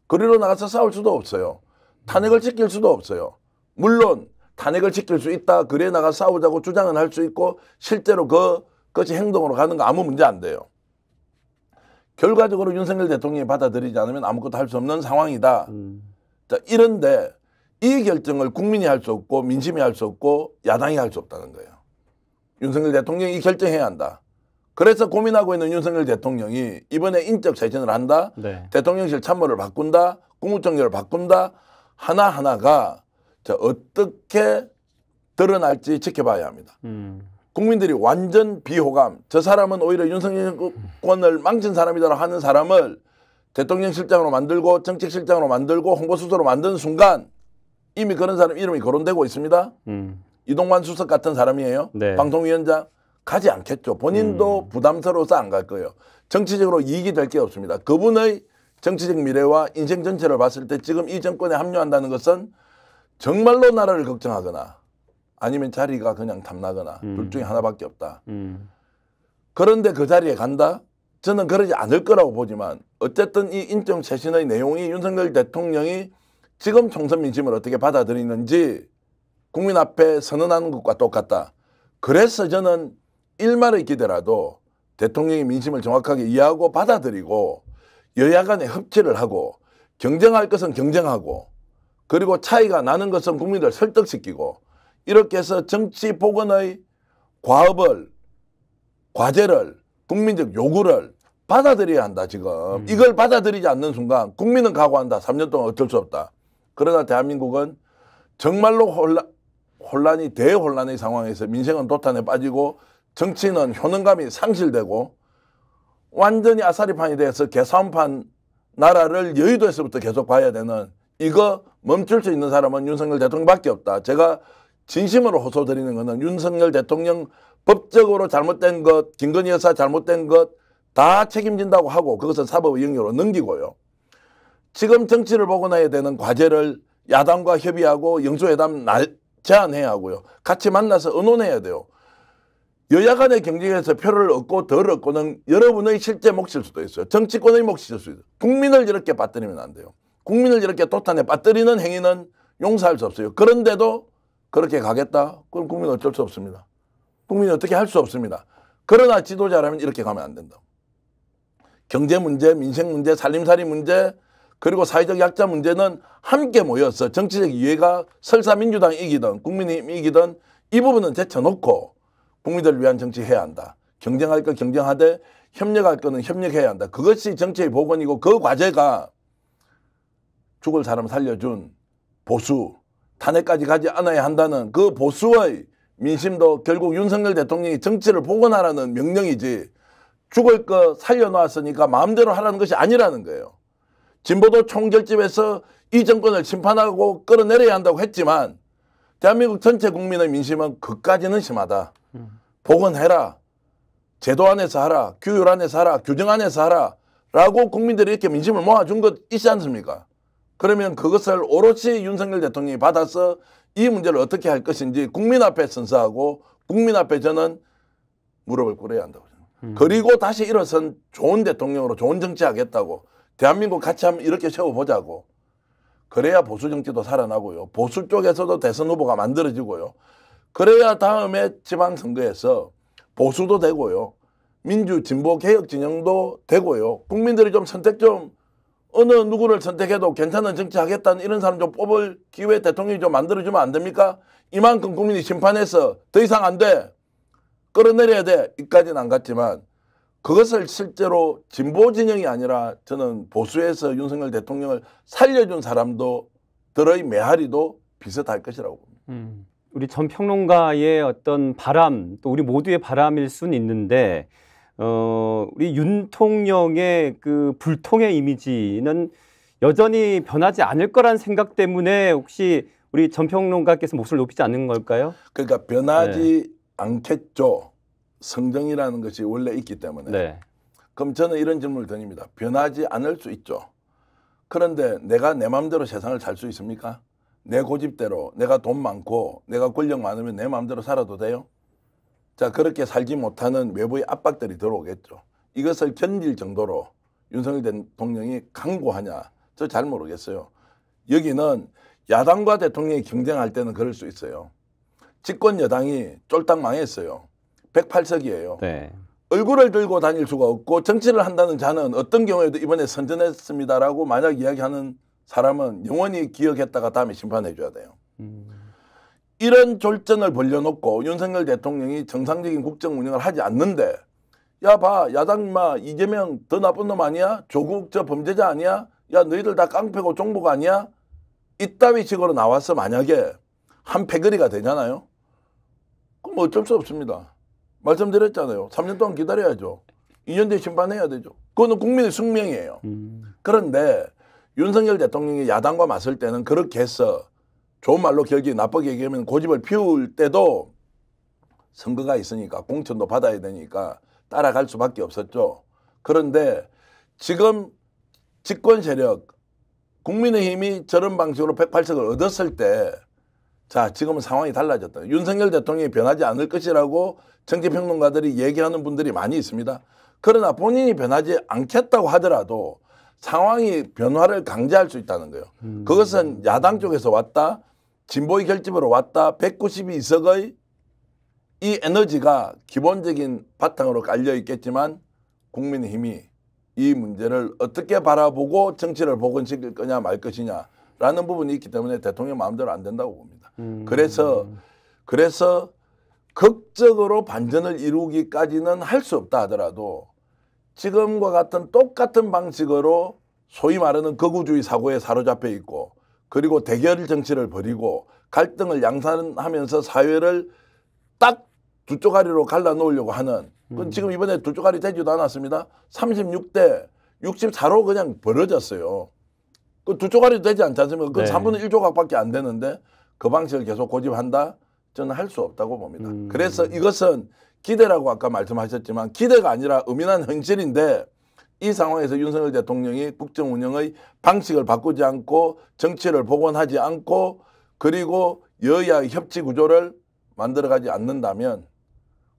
거리로 나가서 싸울 수도 없어요. 탄핵을 지킬 수도 없어요. 물론 탄핵을 지킬 수 있다. 거리에 나가 싸우자고 주장은 할 수 있고 실제로 그, 것이 행동으로 가는 거 아무 문제 안 돼요. 결과적으로 윤석열 대통령이 받아들이지 않으면 아무것도 할 수 없는 상황이다. 음. 자, 이런데 이 결정을 국민이 할 수 없고 민심이 할 수 없고 야당이 할 수 없다는 거예요. 윤석열 대통령이 결정해야 한다. 그래서 고민하고 있는 윤석열 대통령이 이번에 인적 재진을 한다. 네. 대통령실 참모를 바꾼다. 국무총리를 바꾼다. 하나하나가 자, 어떻게 드러날지 지켜봐야 합니다. 음. 국민들이 완전 비호감, 저 사람은 오히려 윤석열권을 망친 사람이다 하는 사람을 대통령실장으로 만들고 정책실장으로 만들고 홍보수석으로 만든 순간 이미 그런 사람 이름이 거론되고 있습니다. 음. 이동관 수석 같은 사람이에요. 네. 방송위원장 가지 않겠죠. 본인도 음. 부담스러워서 안 갈 거예요. 정치적으로 이익이 될 게 없습니다. 그분의 정치적 미래와 인생 전체를 봤을 때 지금 이 정권에 합류한다는 것은 정말로 나라를 걱정하거나 아니면 자리가 그냥 탐나거나 음. 둘 중에 하나밖에 없다. 음. 그런데 그 자리에 간다? 저는 그러지 않을 거라고 보지만 어쨌든 이 인적 쇄신의 내용이 윤석열 대통령이 지금 총선 민심을 어떻게 받아들이는지 국민 앞에 선언하는 것과 똑같다. 그래서 저는 일말의 기대라도 대통령이 민심을 정확하게 이해하고 받아들이고 여야 간에 협치를 하고 경쟁할 것은 경쟁하고 그리고 차이가 나는 것은 국민들 설득시키고 이렇게 해서 정치 복원의 과업을 과제를 국민적 요구를 받아들여야 한다 지금 음. 이걸 받아들이지 않는 순간 국민은 각오한다 3년 동안 어쩔 수 없다 그러나 대한민국은 정말로 혼란, 혼란이 대혼란의 상황에서 민생은 도탄에 빠지고 정치는 효능감이 상실되고 완전히 아사리판이 돼서 개사판판 나라를 여의도에서부터 계속 봐야 되는 이거 멈출 수 있는 사람은 윤석열 대통령밖에 없다 제가 진심으로 호소드리는 것은 윤석열 대통령 법적으로 잘못된 것, 김건희 여사 잘못된 것 다 책임진다고 하고 그것은 사법의 영역으로 넘기고요. 지금 정치를 보고 나야 되는 과제를 야당과 협의하고 영수회담 날 제안해야 하고요. 같이 만나서 의논해야 돼요. 여야 간의 경쟁에서 표를 얻고 덜 얻고는 여러분의 실제 몫일 수도 있어요. 정치권의 몫일 수도 있어요. 국민을 이렇게 빠뜨리면 안 돼요. 국민을 이렇게 도탄에 빠뜨리는 행위는 용서할 수 없어요. 그런데도 그렇게 가겠다? 그럼 국민 은 어쩔 수 없습니다. 국민이 어떻게 할 수 없습니다. 그러나 지도자라면 이렇게 가면 안 된다. 경제 문제, 민생 문제, 살림살이 문제, 그리고 사회적 약자 문제는 함께 모여서 정치적 이해가 설사 민주당이 이기든 국민이 이기든 이 부분은 제쳐놓고 국민들 을 위한 정치 해야 한다. 경쟁할 거 경쟁하되 협력할 거는 협력해야 한다. 그것이 정치의 복원이고 그 과제가 죽을 사람 살려준 보수, 탄핵까지 가지 않아야 한다는 그 보수의 민심도 결국 윤석열 대통령이 정치를 복원하라는 명령이지 죽을 거살려놓았으니까 마음대로 하라는 것이 아니라는 거예요. 진보도 총결집에서 이 정권을 심판하고 끌어내려야 한다고 했지만 대한민국 전체 국민의 민심은 그까지는 심하다. 음. 복원해라. 제도 안에서 하라. 규율 안에서 하라. 규정 안에서 하라. 라고 국민들이 이렇게 민심을 모아준 것 있지 않습니까? 그러면 그것을 오롯이 윤석열 대통령이 받아서 이 문제를 어떻게 할 것인지 국민 앞에 선사하고 국민 앞에 저는 무릎을 꿇어야 한다고 생각합니다. 음. 그리고 다시 일어선 좋은 대통령으로 좋은 정치 하겠다고 대한민국 같이 한번 이렇게 세워보자고 그래야 보수 정치도 살아나고요 보수 쪽에서도 대선 후보가 만들어지고요 그래야 다음에 지방선거에서 보수도 되고요 민주 진보 개혁 진영도 되고요 국민들이 좀 선택 좀 어느 누구를 선택해도 괜찮은 정치 하겠다는 이런 사람 좀 뽑을 기회 대통령이 좀 만들어주면 안 됩니까? 이만큼 국민이 심판해서 더 이상 안 돼. 끌어내려야 돼. 이까지는 안 갔지만 그것을 실제로 진보 진영이 아니라 저는 보수에서 윤석열 대통령을 살려준 사람도 들의 메아리도 비슷할 것이라고 봅니다. 음, 우리 전 평론가의 어떤 바람 또 우리 모두의 바람일 수는 있는데 어, 우리 윤통령의 그 불통의 이미지는 여전히 변하지 않을 거란 생각 때문에 혹시 우리 전평론가께서 목소를 높이지 않는 걸까요? 그러니까 변하지 네. 않겠죠. 성정이라는 것이 원래 있기 때문에. 네. 그럼 저는 이런 질문을 드립니다. 변하지 않을 수 있죠. 그런데 내가 내 마음대로 세상을 살 수 있습니까? 내 고집대로 내가 돈 많고 내가 권력 많으면 내 마음대로 살아도 돼요? 자, 그렇게 살지 못하는 외부의 압박들이 들어오겠죠. 이것을 견딜 정도로 윤석열 대통령이 강구하냐, 저 잘 모르겠어요. 여기는 야당과 대통령이 경쟁할 때는 그럴 수 있어요. 집권 여당이 쫄딱 망했어요. 108석이에요. 네. 얼굴을 들고 다닐 수가 없고 정치를 한다는 자는 어떤 경우에도 이번에 선전했습니다라고 만약 이야기하는 사람은 영원히 기억했다가 다음에 심판해 줘야 돼요. 음. 이런 졸전을 벌려놓고 윤석열 대통령이 정상적인 국정 운영을 하지 않는데 야 봐 야당마 이재명 더 나쁜 놈 아니야 조국 저 범죄자 아니야 야 너희들 다 깡패고 종북 아니야 이따위 식으로 나와서 만약에 한 패거리가 되잖아요 그럼 어쩔 수 없습니다 말씀드렸잖아요 3년 동안 기다려야죠 2년 뒤에 심판해야 되죠 그거는 국민의 숙명이에요 음. 그런데 윤석열 대통령이 야당과 맞설 때는 그렇게 해서 좋은 말로 결기 나쁘게 얘기하면 고집을 피울 때도 선거가 있으니까 공천도 받아야 되니까 따라갈 수밖에 없었죠. 그런데 지금 집권 세력 국민의힘이 저런 방식으로 108석을 얻었을 때 자, 지금은 상황이 달라졌다. 윤석열 대통령이 변하지 않을 것이라고 정치평론가들이 얘기하는 분들이 많이 있습니다. 그러나 본인이 변하지 않겠다고 하더라도 상황이 변화를 강제할 수 있다는 거예요. 음. 그것은 야당 쪽에서 왔다 진보의 결집으로 왔다 192석의 이 에너지가 기본적인 바탕으로 깔려 있겠지만 국민의힘이 이 문제를 어떻게 바라보고 정치를 복원시킬 거냐 말 것이냐라는 부분이 있기 때문에 대통령 마음대로 안 된다고 봅니다. 음. 그래서 그래서 극적으로 반전을 이루기까지는 할 수 없다 하더라도 지금과 같은 똑같은 방식으로 소위 말하는 거구주의 사고에 사로잡혀 있고 그리고 대결 정치를 벌이고 갈등을 양산하면서 사회를 딱 두 쪼가리로 갈라 놓으려고 하는 그건 음. 지금 이번에 두 쪼가리 되지도 않았습니다. 36대 64로 그냥 벌어졌어요. 그 두 쪼가리 되지 않지 않습니까? 그 네. 3분의 1조각밖에 안 되는데 그 방식을 계속 고집한다? 저는 할 수 없다고 봅니다. 음. 그래서 이것은 기대라고 아까 말씀하셨지만 기대가 아니라 의미난 현실인데 이 상황에서 윤석열 대통령이 국정 운영의 방식을 바꾸지 않고 정치를 복원하지 않고 그리고 여야 협치 구조를 만들어가지 않는다면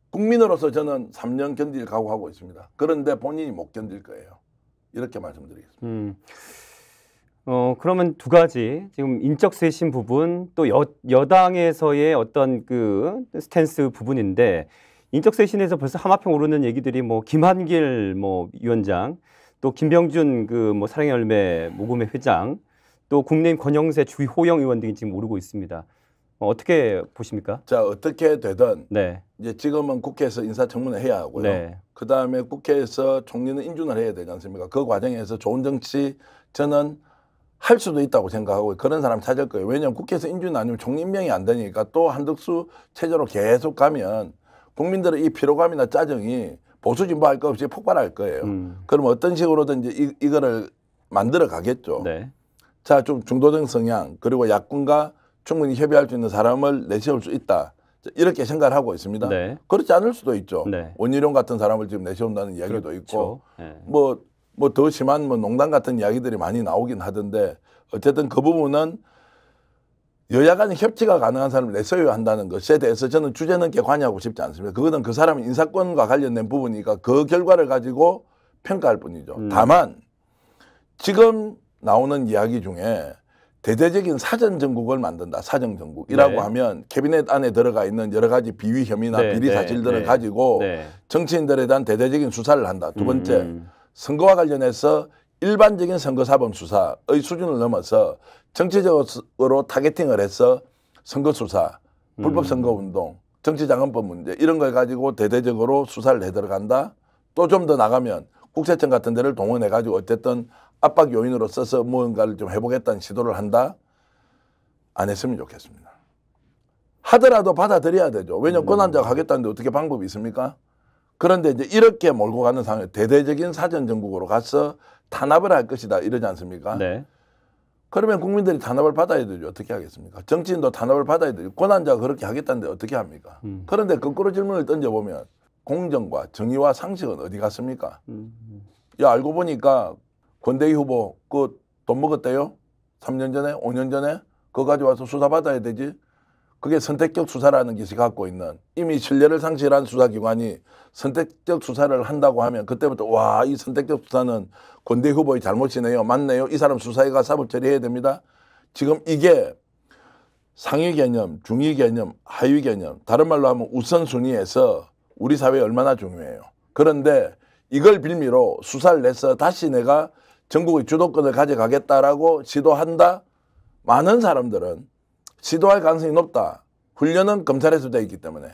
국민으로서 저는 3년 견딜 각오하고 있습니다. 그런데 본인이 못 견딜 거예요. 이렇게 말씀드리겠습니다. 음. 어, 그러면 두 가지 지금 인적 쇄신 부분 또 여, 여당에서의 어떤 그 스탠스 부분인데 인적 쇄신에서 벌써 하마평 오르는 얘기들이 뭐 김한길 뭐 위원장 또 김병준 그 뭐 사랑의 열매 모금회 회장 또 국내임 권영세 주호영 의원 등이 지금 오르고 있습니다. 어, 어떻게 보십니까? 자 어떻게 되든 네. 이제 지금은 국회에서 인사청문회 해야 하고요. 네. 그 다음에 국회에서 총리는 인준을 해야 되지 않습니까? 그 과정에서 좋은 정치 저는 할 수도 있다고 생각하고 그런 사람 찾을 거예요. 왜냐하면 국회에서 인준 아니면 총리 임명이 안 되니까 또 한덕수 체제로 계속 가면 국민들의 이 피로감이나 짜증이 보수 진보할 것 없이 폭발할 거예요. 음. 그럼 어떤 식으로든 이제 이, 거를 만들어 가겠죠. 네. 자, 좀 중도적 성향 그리고 야권과 충분히 협의할 수 있는 사람을 내세울 수 있다. 이렇게 생각을 하고 있습니다. 네. 그렇지 않을 수도 있죠. 네. 원희룡 같은 사람을 지금 내세운다는 이야기도 그렇죠. 있고 네. 뭐뭐 더 심한 뭐 농담 같은 이야기들이 많이 나오긴 하던데 어쨌든 그 부분은 여야 간의 협치가 가능한 사람을 내세워야 한다는 것에 대해서 저는 주제 넘게 관여하고 싶지 않습니다. 그거는 그 사람의 인사권과 관련된 부분이니까 그 결과를 가지고 평가할 뿐이죠. 음. 다만 지금 나오는 이야기 중에 대대적인 사전 정국을 만든다. 사전 정국이라고 네. 하면 캐비넷 안에 들어가 있는 여러 가지 비위 혐의나 네, 비리 네, 사실들을 네, 가지고 네. 정치인들에 대한 대대적인 수사를 한다. 두 번째, 음. 선거와 관련해서 일반적인 선거사범 수사의 수준을 넘어서 정치적으로 타겟팅을 해서 선거 수사, 음. 불법 선거 운동, 정치자금법 문제 이런 걸 가지고 대대적으로 수사를 해 들어간다. 또 좀 더 나가면 국세청 같은 데를 동원해 가지고 어쨌든 압박 요인으로 써서 무언가를 좀 해보겠다는 시도를 한다. 안 했으면 좋겠습니다. 하더라도 받아들여야 되죠. 왜냐면 음. 권한자가 하겠다는데 어떻게 방법이 있습니까? 그런데 이제 이렇게 몰고 가는 상황에 대대적인 사전 전국으로 가서 탄압을 할 것이다 이러지 않습니까? 네. 그러면 국민들이 탄압을 받아야 되죠. 어떻게 하겠습니까? 정치인도 탄압을 받아야 되죠. 권한자가 그렇게 하겠다는데 어떻게 합니까? 음. 그런데 거꾸로 질문을 던져보면 공정과 정의와 상식은 어디 갔습니까? 음. 음. 야, 알고 보니까 권대희 후보 그 돈 먹었대요? 3년 전에? 5년 전에? 그거 가져와서 수사받아야 되지? 그게 선택적 수사라는 것이 갖고 있는 이미 신뢰를 상실한 수사기관이 선택적 수사를 한다고 하면 그때부터 와 이 선택적 수사는 권대 후보의 잘못이네요 맞네요 이 사람 수사위가 사법 처리해야 됩니다 지금 이게 상위 개념 중위 개념 하위 개념 다른 말로 하면 우선순위에서 우리 사회에 얼마나 중요해요 그런데 이걸 빌미로 수사를 내서 다시 내가 전국의 주도권을 가져가겠다라고 시도한다 많은 사람들은 시도할 가능성이 높다. 훈련은 검찰에서 되어 있기 때문에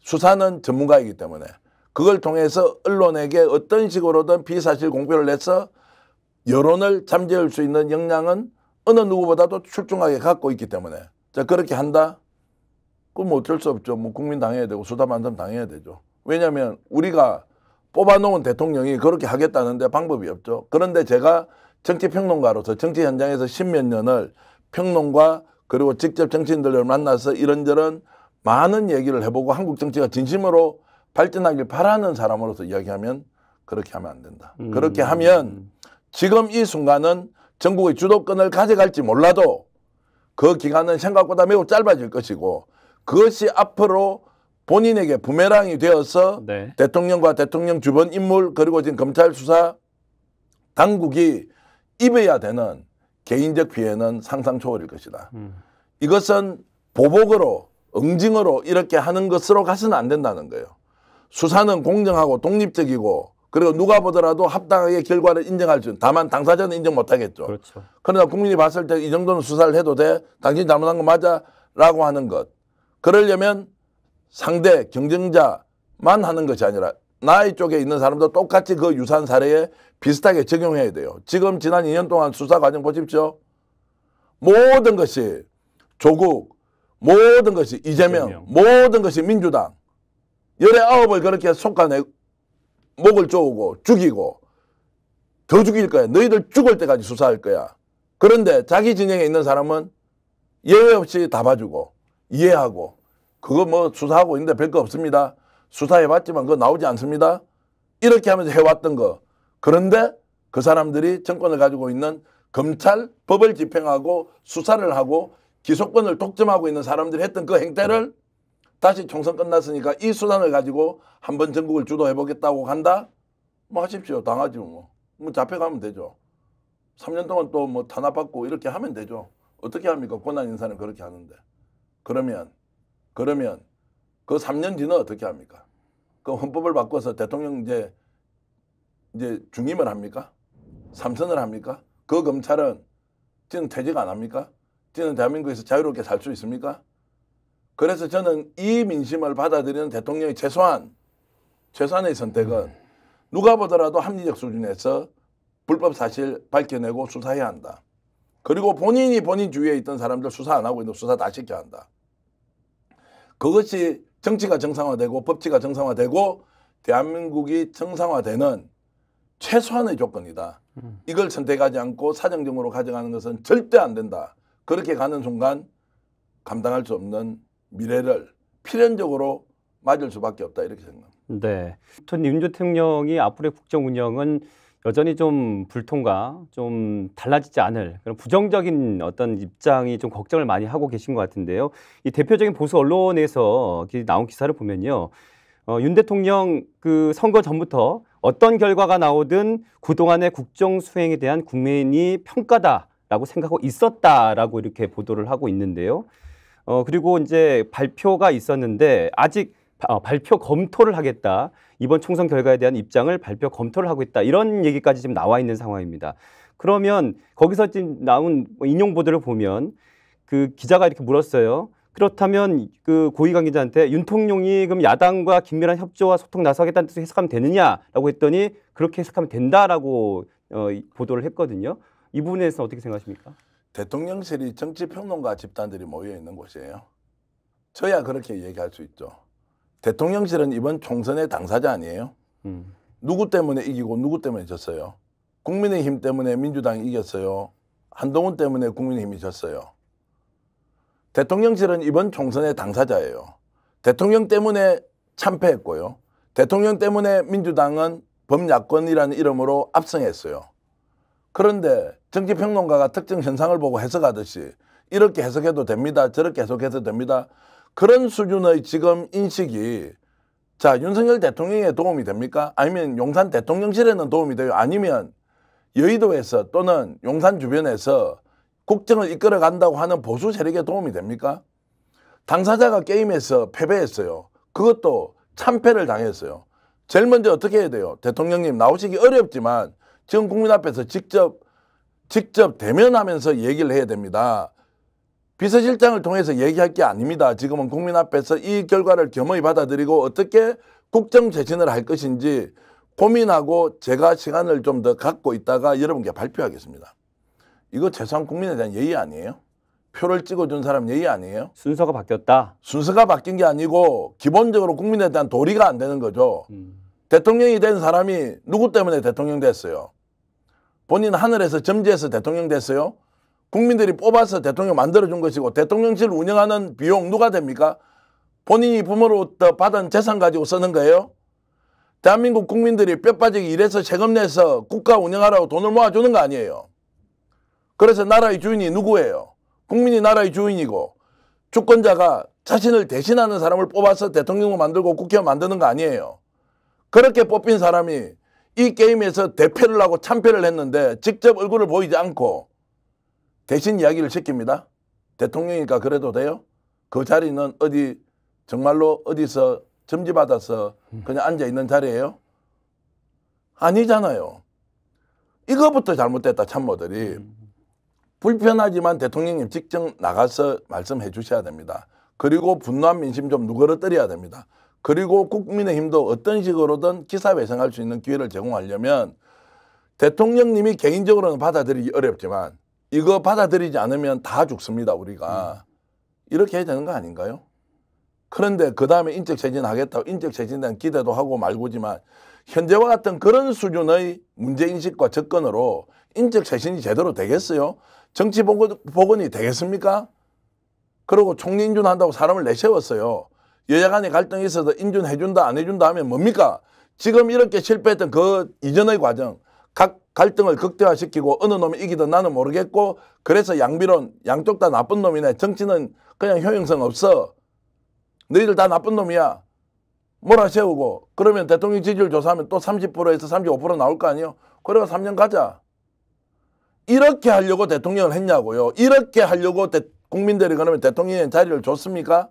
수사는 전문가이기 때문에 그걸 통해서 언론에게 어떤 식으로든 피사실 공표를 해서 여론을 잠재울 수 있는 역량은 어느 누구보다도 출중하게 갖고 있기 때문에 자 그렇게 한다? 그럼 뭐 어쩔 수 없죠. 뭐 국민 당해야 되고 수다 반점 당해야 되죠. 왜냐하면 우리가 뽑아놓은 대통령이 그렇게 하겠다는데 방법이 없죠. 그런데 제가 정치평론가로서 정치 현장에서 십몇 년을 평론과 그리고 직접 정치인들을 만나서 이런저런 많은 얘기를 해보고 한국 정치가 진심으로 발전하길 바라는 사람으로서 이야기하면 그렇게 하면 안 된다. 음. 그렇게 하면 지금 이 순간은 전국의 주도권을 가져갈지 몰라도 그 기간은 생각보다 매우 짧아질 것이고 그것이 앞으로 본인에게 부메랑이 되어서 네. 대통령과 대통령 주변 인물 그리고 지금 검찰 수사 당국이 입어야 되는 개인적 피해는 상상 초월일 것이다. 음. 이것은 보복으로 응징으로 이렇게 하는 것으로 가서는 안 된다는 거예요. 수사는 공정하고 독립적이고 그리고 누가 보더라도 합당하게 결과를 인정할 수 있는 다만 당사자는 인정 못하겠죠. 그렇죠. 그러나 국민이 봤을 때 이 정도는 수사를 해도 돼 당신 잘못한 거 맞아라고 하는 것. 그러려면 상대 경쟁자만 하는 것이 아니라 나의 쪽에 있는 사람도 똑같이 그 유사한 사례에 비슷하게 적용해야 돼요. 지금 지난 2년 동안 수사 과정 보십시오. 모든 것이 조국, 모든 것이 이재명, 이재명. 모든 것이 민주당. 열의 아홉을 그렇게 속아내 목을 쪼우고 죽이고 더 죽일 거야. 너희들 죽을 때까지 수사할 거야. 그런데 자기 진영에 있는 사람은 예외 없이 다 봐주고 이해하고 그거 뭐 수사하고 있는데 별 거 없습니다. 수사해봤지만 그거 나오지 않습니다. 이렇게 하면서 해왔던 거 그런데 그 사람들이 정권을 가지고 있는 검찰 법을 집행하고 수사를 하고 기소권을 독점하고 있는 사람들이 했던 그 행태를 다시 총선 끝났으니까 이 수단을 가지고 한번 전국을 주도해 보겠다고 한다뭐 하십시오. 당하지 뭐. 뭐 잡혀가면 되죠. 3년 동안 또 뭐 탄압받고 이렇게 하면 되죠. 어떻게 합니까? 권한 인사는 그렇게 하는데. 그러면 그러면 그 3년 뒤는 어떻게 합니까? 그 헌법을 바꿔서 대통령 이제 이제 중임을 합니까? 삼선을 합니까? 그 검찰은 뛰는 퇴직 안 합니까? 뛰는 대한민국에서 자유롭게 살 수 있습니까? 그래서 저는 이 민심을 받아들이는 대통령의 최소한 최소한의 선택은 누가 보더라도 합리적 수준에서 불법 사실 밝혀내고 수사해야 한다. 그리고 본인이 본인 주위에 있던 사람들 수사 안 하고 있는 수사 다 시켜야 한다. 그것이 정치가 정상화되고 법치가 정상화되고 대한민국이 정상화되는 최소한의 조건이다. 음. 이걸 선택하지 않고 사정적으로 가져가는 것은 절대 안 된다. 그렇게 가는 순간 감당할 수 없는 미래를 필연적으로 맞을 수밖에 없다 이렇게 생각합니다. 네. 전윤 대통령이 앞으로의 국정 운영은 여전히 좀 불통과 좀 달라지지 않을 그런 부정적인 어떤 입장이 좀 걱정을 많이 하고 계신 것 같은데요. 이 대표적인 보수 언론에서 나온 기사를 보면요. 어, 윤 대통령 그 선거 전부터 어떤 결과가 나오든 그동안의 국정 수행에 대한 국민이 평가다라고 생각하고 있었다라고 이렇게 보도를 하고 있는데요. 어, 그리고 이제 발표가 있었는데 아직 어, 발표 검토를 하겠다. 이번 총선 결과에 대한 입장을 발표 검토를 하고 있다. 이런 얘기까지 지금 나와 있는 상황입니다. 그러면 거기서 지금 나온 인용 보도를 보면 그 기자가 이렇게 물었어요. 그렇다면 그 고위 관계자한테 윤통용이 그럼 야당과 긴밀한 협조와 소통 나서겠다는 뜻으 해석하면 되느냐라고 했더니 그렇게 해석하면 된다라고 어, 보도를 했거든요. 이 부분에서 어떻게 생각하십니까? 대통령실이 정치평론가 집단들이 모여 있는 곳이에요. 저야 그렇게 얘기할 수 있죠. 대통령실은 이번 총선의 당사자 아니에요. 음. 누구 때문에 이기고 누구 때문에 졌어요. 국민의힘 때문에 민주당이 이겼어요. 한동훈 때문에 국민의힘이 졌어요. 대통령실은 이번 총선의 당사자예요. 대통령 때문에 참패했고요. 대통령 때문에 민주당은 범야권이라는 이름으로 압승했어요. 그런데 정치평론가가 특정 현상을 보고 해석하듯이 이렇게 해석해도 됩니다. 저렇게 해석해도 됩니다. 그런 수준의 지금 인식이 자 윤석열 대통령에 도움이 됩니까? 아니면 용산 대통령실에는 도움이 돼요? 아니면 여의도에서 또는 용산 주변에서 국정을 이끌어 간다고 하는 보수 세력에 도움이 됩니까? 당사자가 게임에서 패배했어요. 그것도 참패를 당했어요. 제일 먼저 어떻게 해야 돼요? 대통령님 나오시기 어렵지만 지금 국민 앞에서 직접 직접 대면하면서 얘기를 해야 됩니다. 비서실장을 통해서 얘기할 게 아닙니다. 지금은 국민 앞에서 이 결과를 겸허히 받아들이고 어떻게 국정 재진을 할 것인지 고민하고 제가 시간을 좀 더 갖고 있다가 여러분께 발표하겠습니다. 이거 재산 국민에 대한 예의 아니에요? 표를 찍어준 사람 예의 아니에요? 순서가 바뀌었다. 순서가 바뀐 게 아니고 기본적으로 국민에 대한 도리가 안 되는 거죠. 음. 대통령이 된 사람이 누구 때문에 대통령 됐어요? 본인 하늘에서 점지해서 대통령 됐어요? 국민들이 뽑아서 대통령 만들어준 것이고 대통령실 운영하는 비용 누가 됩니까? 본인이 부모로부터 받은 재산 가지고 쓰는 거예요? 대한민국 국민들이 뼈빠지게 일해서 세금 내서 국가 운영하라고 돈을 모아주는 거 아니에요? 그래서 나라의 주인이 누구예요? 국민이 나라의 주인이고 주권자가 자신을 대신하는 사람을 뽑아서 대통령을 만들고 국회 를 만드는 거 아니에요. 그렇게 뽑힌 사람이 이 게임에서 대패를 하고 참패를 했는데 직접 얼굴을 보이지 않고 대신 이야기를 시킵니다. 대통령이니까 그래도 돼요? 그 자리는 어디 정말로 어디서 점지받아서 그냥 앉아 있는 자리예요? 아니잖아요. 이거부터 잘못됐다 참모들이. 음. 불편하지만 대통령님 직접 나가서 말씀해 주셔야 됩니다. 그리고 분노한 민심 좀 누그러뜨려야 됩니다. 그리고 국민의힘도 어떤 식으로든 기사회생할 수 있는 기회를 제공하려면 대통령님이 개인적으로는 받아들이기 어렵지만 이거 받아들이지 않으면 다 죽습니다 우리가 음. 이렇게 해야 되는 거 아닌가요? 그런데 그 다음에 인적 재진하겠다고 인적 재진에 기대도 하고 말고지만 현재와 같은 그런 수준의 문제 인식과 접근으로 인적 재신이 제대로 되겠어요? 정치 복원이 되겠습니까? 그리고 총리 인준한다고 사람을 내세웠어요. 여야 간의 갈등이 있어서 인준해준다 안 해준다 하면 뭡니까? 지금 이렇게 실패했던 그 이전의 과정 각 갈등을 극대화시키고 어느 놈이 이기든 나는 모르겠고 그래서 양비론 양쪽 다 나쁜 놈이네 정치는 그냥 효용성 없어 너희들 다 나쁜 놈이야 몰아 세우고 그러면 대통령 지지율 조사하면 또 30%에서 35% 나올 거 아니에요 그래가 3년 가자 이렇게 하려고 대통령을 했냐고요. 이렇게 하려고 대, 국민들이 그러면 대통령의 자리를 줬습니까?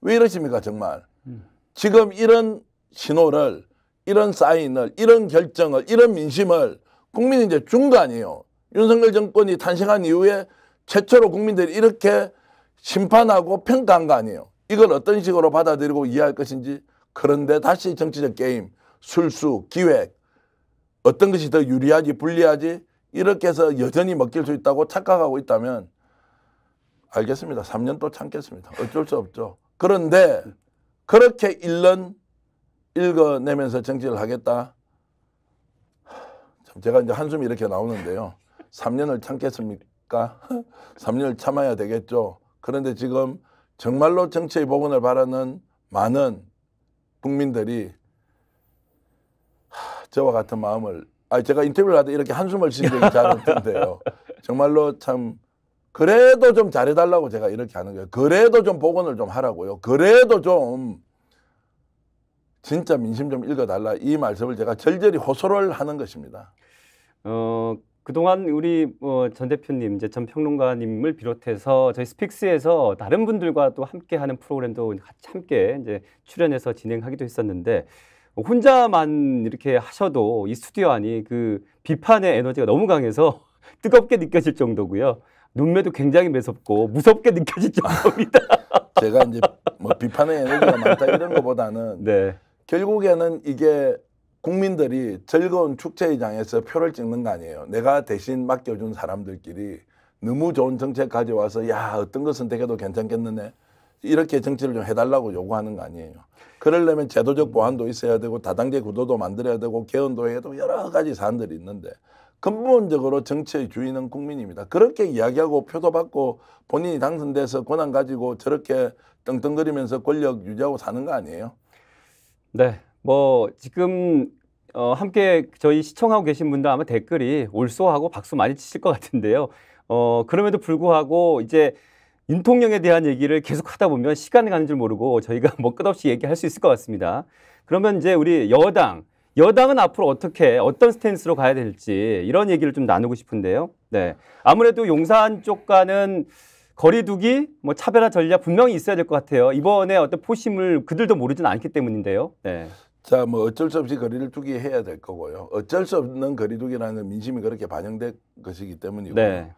왜 이러십니까 정말. 음. 지금 이런 신호를 이런 사인을 이런 결정을 이런 민심을 국민이 이제 준 거 아니에요. 윤석열 정권이 탄생한 이후에 최초로 국민들이 이렇게 심판하고 평가한 거 아니에요. 이걸 어떤 식으로 받아들이고 이해할 것인지 그런데 다시 정치적 게임, 술수, 기획 어떤 것이 더 유리하지 불리하지 이렇게 해서 여전히 먹힐 수 있다고 착각하고 있다면 알겠습니다. 3년 또 참겠습니다. 어쩔 수 없죠. 그런데 그렇게 1년 읽어내면서 정치를 하겠다. 참 제가 이제 한숨이 이렇게 나오는데요. 3년을 참겠습니까? 3년을 참아야 되겠죠. 그런데 지금 정말로 정치의 복원을 바라는 많은 국민들이 저와 같은 마음을 아 제가 인터뷰를 하다 이렇게 한숨을 쉬는 적이 잘 없던데요. 정말로 참 그래도 좀 잘해달라고 제가 이렇게 하는 거예요. 그래도 좀 복원을 좀 하라고요. 그래도 좀 진짜 민심 좀 읽어달라 이 말씀을 제가 절절히 호소를 하는 것입니다. 어 그동안 우리 어, 전 대표님, 이제 전 평론가님을 비롯해서 저희 스픽스에서 다른 분들과 또 함께하는 프로그램도 같이 함께 이제 출연해서 진행하기도 했었는데 혼자만 이렇게 하셔도 이 스튜디오 안이 그 비판의 에너지가 너무 강해서 뜨겁게 느껴질 정도고요. 눈매도 굉장히 매섭고 무섭게 느껴질 정도입니다. 제가 이제 뭐 비판의 에너지가 많다 이런 것보다는 네. 결국에는 이게 국민들이 즐거운 축제의장에서 표를 찍는 거 아니에요. 내가 대신 맡겨준 사람들끼리 너무 좋은 정책 가져와서 야 어떤 것 선택해도 괜찮겠는데 이렇게 정치를 좀 해달라고 요구하는 거 아니에요. 그러려면 제도적 보완도 있어야 되고 다단계 구도도 만들어야 되고 개헌도 해도 여러 가지 사안들이 있는데 근본적으로 정치의 주인은 국민입니다. 그렇게 이야기하고 표도 받고 본인이 당선돼서 권한 가지고 저렇게 떵떵거리면서 권력 유지하고 사는 거 아니에요? 네. 뭐 지금 어, 함께 저희 시청하고 계신 분들 아마 댓글이 올소하고 박수 많이 치실 것 같은데요. 어, 그럼에도 불구하고 이제 윤통령에 대한 얘기를 계속 하다 보면 시간이 가는 줄 모르고 저희가 뭐 끝없이 얘기할 수 있을 것 같습니다. 그러면 이제 우리 여당, 여당은 앞으로 어떻게, 어떤 스탠스로 가야 될지 이런 얘기를 좀 나누고 싶은데요. 네. 아무래도 용산 쪽과는 거리두기, 뭐 차별화 전략 분명히 있어야 될 것 같아요. 이번에 어떤 포심을 그들도 모르진 않기 때문인데요. 네. 자, 뭐 어쩔 수 없이 거리를 두기 해야 될 거고요. 어쩔 수 없는 거리두기라는 민심이 그렇게 반영된 것이기 때문이고. 네.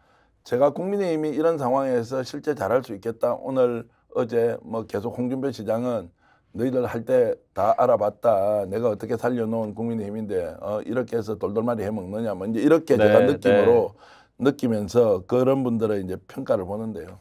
제가 국민의힘이 이런 상황에서 실제 잘할 수 있겠다. 오늘 어제 뭐 계속 홍준표 시장은 너희들 할 때 다 알아봤다. 내가 어떻게 살려놓은 국민의힘인데 어, 이렇게 해서 돌돌말이 해먹느냐. 뭐 이제 이렇게 네, 제가 느낌으로 네. 느끼면서 그런 분들의 이제 평가를 보는데요.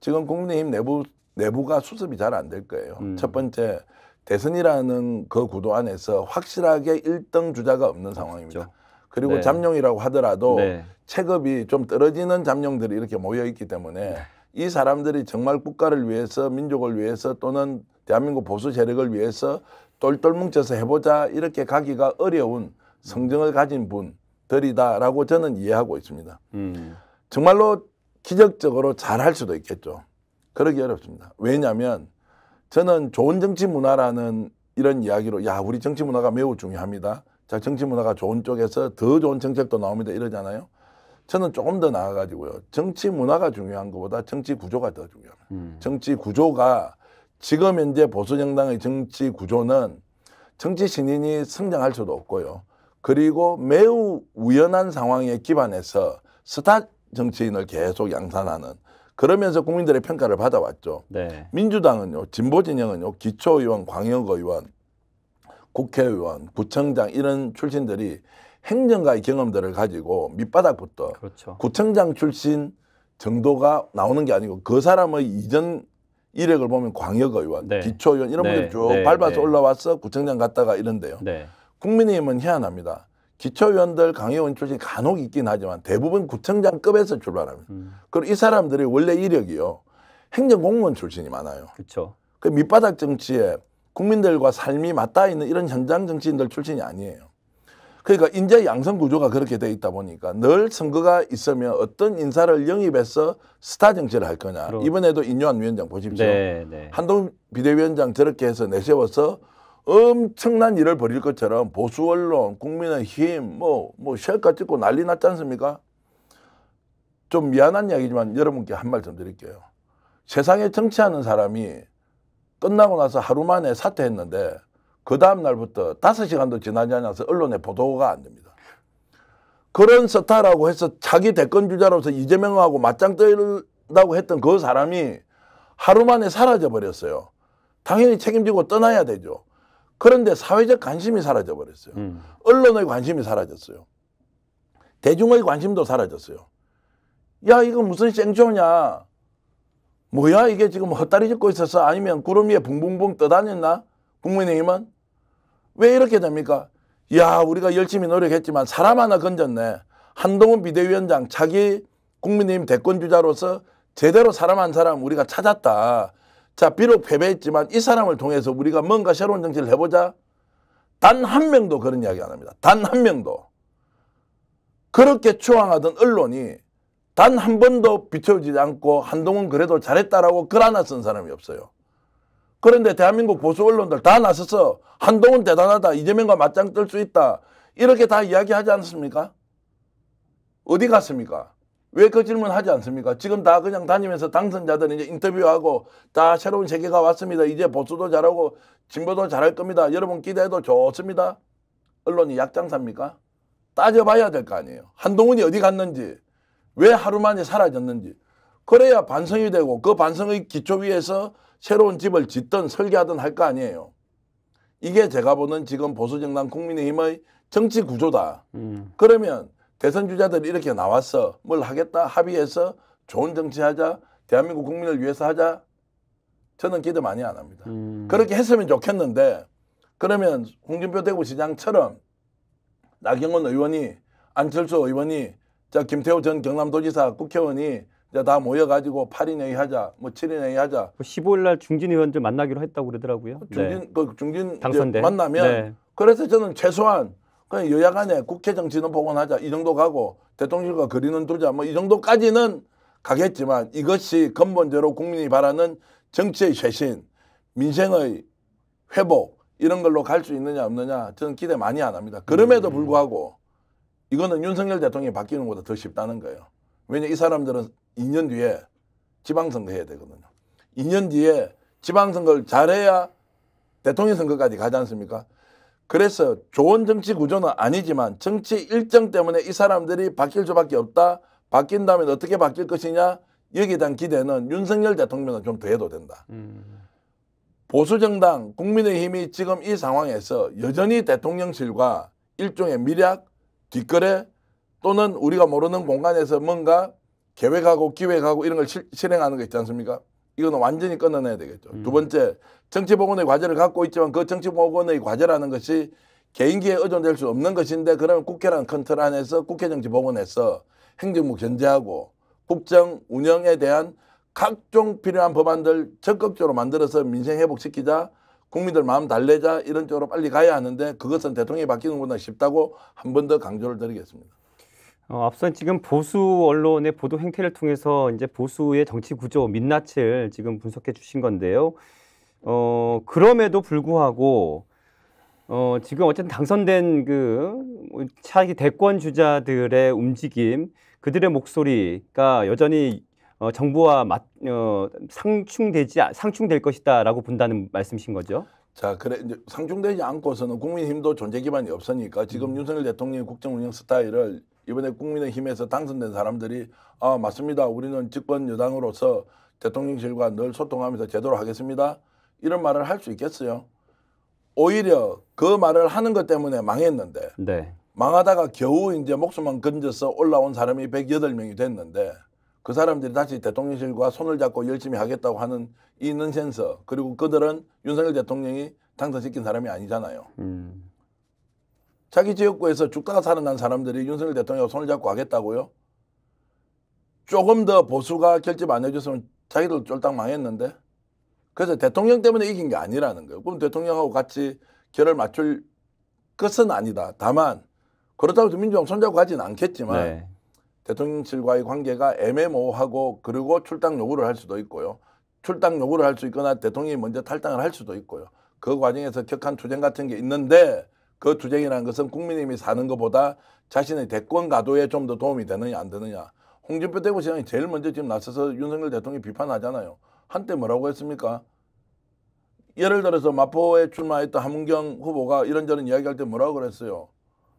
지금 국민의힘 내부 내부가 수습이 잘 안 될 거예요. 음. 첫 번째 대선이라는 그 구도 안에서 확실하게 일등 주자가 없는 상황입니다. 그 그리고 네. 잠룡이라고 하더라도 네. 체급이 좀 떨어지는 잠룡들이 이렇게 모여 있기 때문에 네. 이 사람들이 정말 국가를 위해서 민족을 위해서 또는 대한민국 보수 세력을 위해서 똘똘 뭉쳐서 해보자 이렇게 가기가 어려운 성정을 가진 분들이다라고 저는 이해하고 있습니다. 음. 정말로 기적적으로 잘 할 수도 있겠죠. 그러기 어렵습니다. 왜냐하면 저는 좋은 정치 문화라는 이런 이야기로 야 우리 정치 문화가 매우 중요합니다. 자 정치 문화가 좋은 쪽에서 더 좋은 정책도 나옵니다 이러잖아요. 저는 조금 더 나아가지고요. 정치 문화가 중요한 것보다 정치 구조가 더 중요합니다. 음. 정치 구조가 지금 현재 보수정당의 정치 구조는 정치 신인이 성장할 수도 없고요. 그리고 매우 우연한 상황에 기반해서 스타 정치인을 계속 양산하는 그러면서 국민들의 평가를 받아왔죠. 네. 민주당은요, 진보진영은요, 기초의원, 광역의원, 국회의원, 구청장 이런 출신들이 행정가의 경험들을 가지고 밑바닥부터 그렇죠. 구청장 출신 정도가 나오는 게 아니고 그 사람의 이전 이력을 보면 광역의원, 네. 기초의원 이런 네. 분들이 쭉 네. 밟아서 네. 올라와서 구청장 갔다가 이런데요. 네. 국민의힘은 희한합니다. 기초의원들 강의원 출신 간혹 있긴 하지만 대부분 구청장급에서 출발합니다. 음. 그리고 이 사람들이 원래 이력이요. 행정공무원 출신이 많아요. 그렇죠. 그 밑바닥 정치에 국민들과 삶이 맞닿아 있는 이런 현장 정치인들 출신이 아니에요. 그러니까 인재 양성 구조가 그렇게 돼 있다 보니까 늘 선거가 있으면 어떤 인사를 영입해서 스타 정치를 할 거냐. 그럼. 이번에도 인요한 위원장 보십시오. 네, 네. 한동 비대위원장 저렇게 해서 내세워서 엄청난 일을 벌일 것처럼 보수 언론, 국민의힘, 뭐, 뭐, 쉘까 찍고 난리 났지 않습니까? 좀 미안한 이야기지만 여러분께 한 말씀 드릴게요. 세상에 정치하는 사람이 끝나고 나서 하루 만에 사퇴했는데 그 다음 날부터 5 시간도 지나지 않아서 언론에 보도가 안 됩니다. 그런 스타라고 해서 자기 대권 주자로서 이재명하고 맞짱 떠다고 했던 그 사람이 하루 만에 사라져 버렸어요. 당연히 책임지고 떠나야 되죠. 그런데 사회적 관심이 사라져 버렸어요. 음. 언론의 관심이 사라졌어요. 대중의 관심도 사라졌어요. 야, 이거 무슨 생쇼냐? 뭐야, 이게 지금 헛다리 짚고 있었어? 아니면 구름 위에 붕붕붕 떠다녔나? 국민의힘은? 왜 이렇게 됩니까? 야, 우리가 열심히 노력했지만 사람 하나 건졌네. 한동훈 비대위원장 자기 국민의힘 대권 주자로서 제대로 사람 한 사람 우리가 찾았다. 자, 비록 패배했지만 이 사람을 통해서 우리가 뭔가 새로운 정치를 해보자. 단 한 명도 그런 이야기 안 합니다. 단 한 명도. 그렇게 추앙하던 언론이 단 한 번도 비춰지지 않고 한동훈 그래도 잘했다라고 글 하나 쓴 사람이 없어요. 그런데 대한민국 보수 언론들 다 나서서 한동훈 대단하다. 이재명과 맞짱 뜰 수 있다. 이렇게 다 이야기하지 않습니까? 어디 갔습니까? 왜 그 질문 하지 않습니까? 지금 다 그냥 다니면서 당선자들 이제 인터뷰하고 다 새로운 세계가 왔습니다. 이제 보수도 잘하고 진보도 잘할 겁니다. 여러분 기대해도 좋습니다. 언론이 약장사입니까? 따져봐야 될 거 아니에요. 한동훈이 어디 갔는지, 왜 하루 만에 사라졌는지, 그래야 반성이 되고 그 반성의 기초 위에서 새로운 집을 짓든 설계하든 할 거 아니에요. 이게 제가 보는 지금 보수정당 국민의힘의 정치 구조다. 음. 그러면 대선 주자들이 이렇게 나와서뭘 하겠다. 합의해서 좋은 정치하자. 대한민국 국민을 위해서 하자. 저는 기대 많이 안 합니다. 음. 그렇게 했으면 좋겠는데 그러면 홍준표 대구시장처럼 나경원 의원이 안철수 의원이 자 김태호 전 경남도지사 국회의원이 이제 다 모여가지고 8인 회의하자, 뭐 7인 회의하자. 15일 그 날 중진 의원들 만나기로 했다고 그러더라고요. 그 중진 네. 그 중진 당선돼 만나면 네. 그래서 저는 최소한 그냥 여야 간에 국회 정치는 복원하자 이 정도 가고 대통령과 거리는 두자 뭐 이 정도까지는 가겠지만 이것이 근본적으로 국민이 바라는 정치의 쇄신, 민생의 회복 이런 걸로 갈 수 있느냐 없느냐 저는 기대 많이 안 합니다. 그럼에도 음. 불구하고 이거는 윤석열 대통령이 바뀌는 것보다 더 쉽다는 거예요. 왜냐 이 사람들은 2년 뒤에 지방선거 해야 되거든요. 2년 뒤에 지방선거를 잘해야 대통령 선거까지 가지 않습니까? 그래서 좋은 정치 구조는 아니지만 정치 일정 때문에 이 사람들이 바뀔 수밖에 없다. 바뀐다면 어떻게 바뀔 것이냐. 여기에 대한 기대는 윤석열 대통령은 좀 더 해도 된다. 음. 보수정당 국민의힘이 지금 이 상황에서 여전히 대통령실과 일종의 미략, 뒷거래 또는 우리가 모르는 공간에서 뭔가 계획하고 기획하고 이런 걸 실, 행하는거 있지 않습니까? 이거는 완전히 끊어내야 되겠죠. 음. 두 번째, 정치보건의 과제를 갖고 있지만 그 정치보건의 과제라는 것이 개인기에 의존될 수 없는 것인데 그러면 국회라는 컨트롤 안에서 국회정치보건에서 행정부 견제하고 국정 운영에 대한 각종 필요한 법안들 적극적으로 만들어서 민생 회복시키자 국민들 마음 달래자 이런 쪽으로 빨리 가야 하는데 그것은 대통령이 바뀌는구나 싶다고 한 번 더 강조를 드리겠습니다. 어, 앞선 지금 보수 언론의 보도 행태를 통해서 이제 보수의 정치 구조 민낯을 지금 분석해 주신 건데요. 어, 그럼에도 불구하고 어, 지금 어쨌든 당선된 그 차기 대권 주자들의 움직임, 그들의 목소리가 여전히 어, 정부와 맞, 어, 상충되지 상충될 것이다라고 본다는 말씀이신 거죠? 자, 그래 상충되지 않고서는 국민힘도 존재 기반이 없으니까 지금 음. 윤석열 대통령의 국정 운영 스타일을 이번에 국민의힘에서 당선된 사람들이 아 맞습니다. 우리는 집권 여당으로서 대통령실과 늘 소통하면서 제대로 하겠습니다. 이런 말을 할 수 있겠어요? 오히려 그 말을 하는 것 때문에 망했는데 네. 망하다가 겨우 이제 목숨만 건져서 올라온 사람이 108명이 됐는데 그 사람들이 다시 대통령실과 손을 잡고 열심히 하겠다고 하는 이넌센서 그리고 그들은 윤석열 대통령이 당선시킨 사람이 아니잖아요. 음. 자기 지역구에서 죽다가 살아난 사람들이 윤석열 대통령 손을 잡고 하겠다고요? 조금 더 보수가 결집 안 해줬으면 자기들 쫄딱 망했는데 그래서 대통령 때문에 이긴 게 아니라는 거예요. 그럼 대통령하고 같이 결을 맞출 것은 아니다. 다만 그렇다고 해서 민주당 손잡고 가진 않겠지만 네. 대통령실과의 관계가 애매모호하고 그리고 출당 요구를 할 수도 있고요. 출당 요구를 할 수 있거나 대통령이 먼저 탈당을 할 수도 있고요. 그 과정에서 격한 투쟁 같은 게 있는데 그 투쟁이라는 것은 국민의힘이 사는 것보다 자신의 대권 가도에 좀 더 도움이 되느냐 안 되느냐. 홍준표 대구시장이 제일 먼저 지금 나서서 윤석열 대통령이 비판하잖아요. 한때 뭐라고 했습니까? 예를 들어서 마포에 출마했던 함은경 후보가 이런저런 이야기할 때 뭐라고 그랬어요.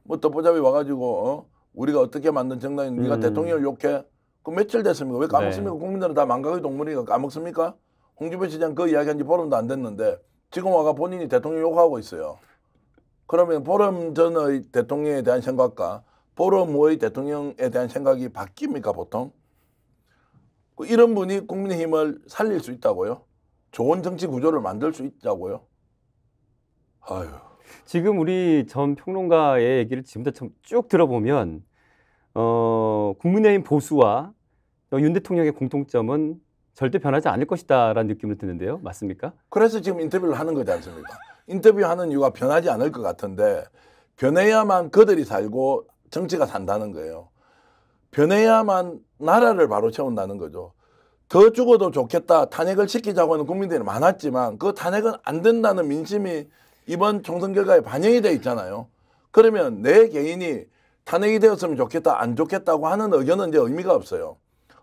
뭐 덧보잡이 와가지고 어? 우리가 어떻게 만든 정당인 음. 네가 대통령을 욕해? 그 며칠 됐습니까? 왜 까먹습니까? 네. 국민들은 다 망각의 동물이니까 까먹습니까? 홍준표 시장 그 이야기한 지 보름도 안 됐는데 지금 와가 본인이 대통령 욕하고 있어요. 그러면 보름 전의 대통령에 대한 생각과 보름 후의 대통령에 대한 생각이 바뀝니까 보통? 그 이런 분이 국민의힘을 살릴 수 있다고요? 좋은 정치 구조를 만들 수 있다고요? 아유. 지금 우리 전 평론가의 얘기를 지금부터 쭉 들어보면 어, 국민의힘 보수와 윤 대통령의 공통점은 절대 변하지 않을 것이다라는 느낌을 드는데요. 맞습니까? 그래서 지금 인터뷰를 하는 거지 않습니까? 인터뷰하는 이유가 변하지 않을 것 같은데 변해야만 그들이 살고 정치가 산다는 거예요. 변해야만 나라를 바로 채운다는 거죠. 더 죽어도 좋겠다 탄핵을 시키자고 하는 국민들이 많았지만 그 탄핵은 안 된다는 민심이 이번 총선 결과에 반영이 돼 있잖아요. 그러면 내 개인이 탄핵이 되었으면 좋겠다 안 좋겠다고 하는 의견은 이제 의미가 없어요.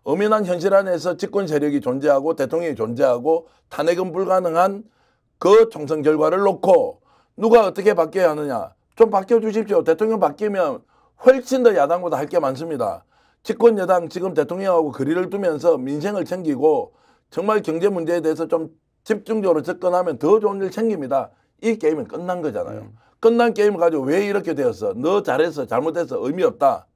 엄연한 현실 안에서 집권 세력이 존재하고 대통령이 존재하고 탄핵은 불가능한 그 총선 결과를 놓고 누가 어떻게 바뀌어야 하느냐 좀 바뀌어 주십시오. 대통령 바뀌면 훨씬 더 야당보다 할 게 많습니다. 집권 여당 지금 대통령하고 거리를 두면서 민생을 챙기고 정말 경제 문제에 대해서 좀 집중적으로 접근하면 더 좋은 일 챙깁니다. 이 게임은 끝난 거잖아요. 음. 끝난 게임을 가지고 왜 이렇게 되었어? 너 잘했어, 잘못했어, 의미 없다.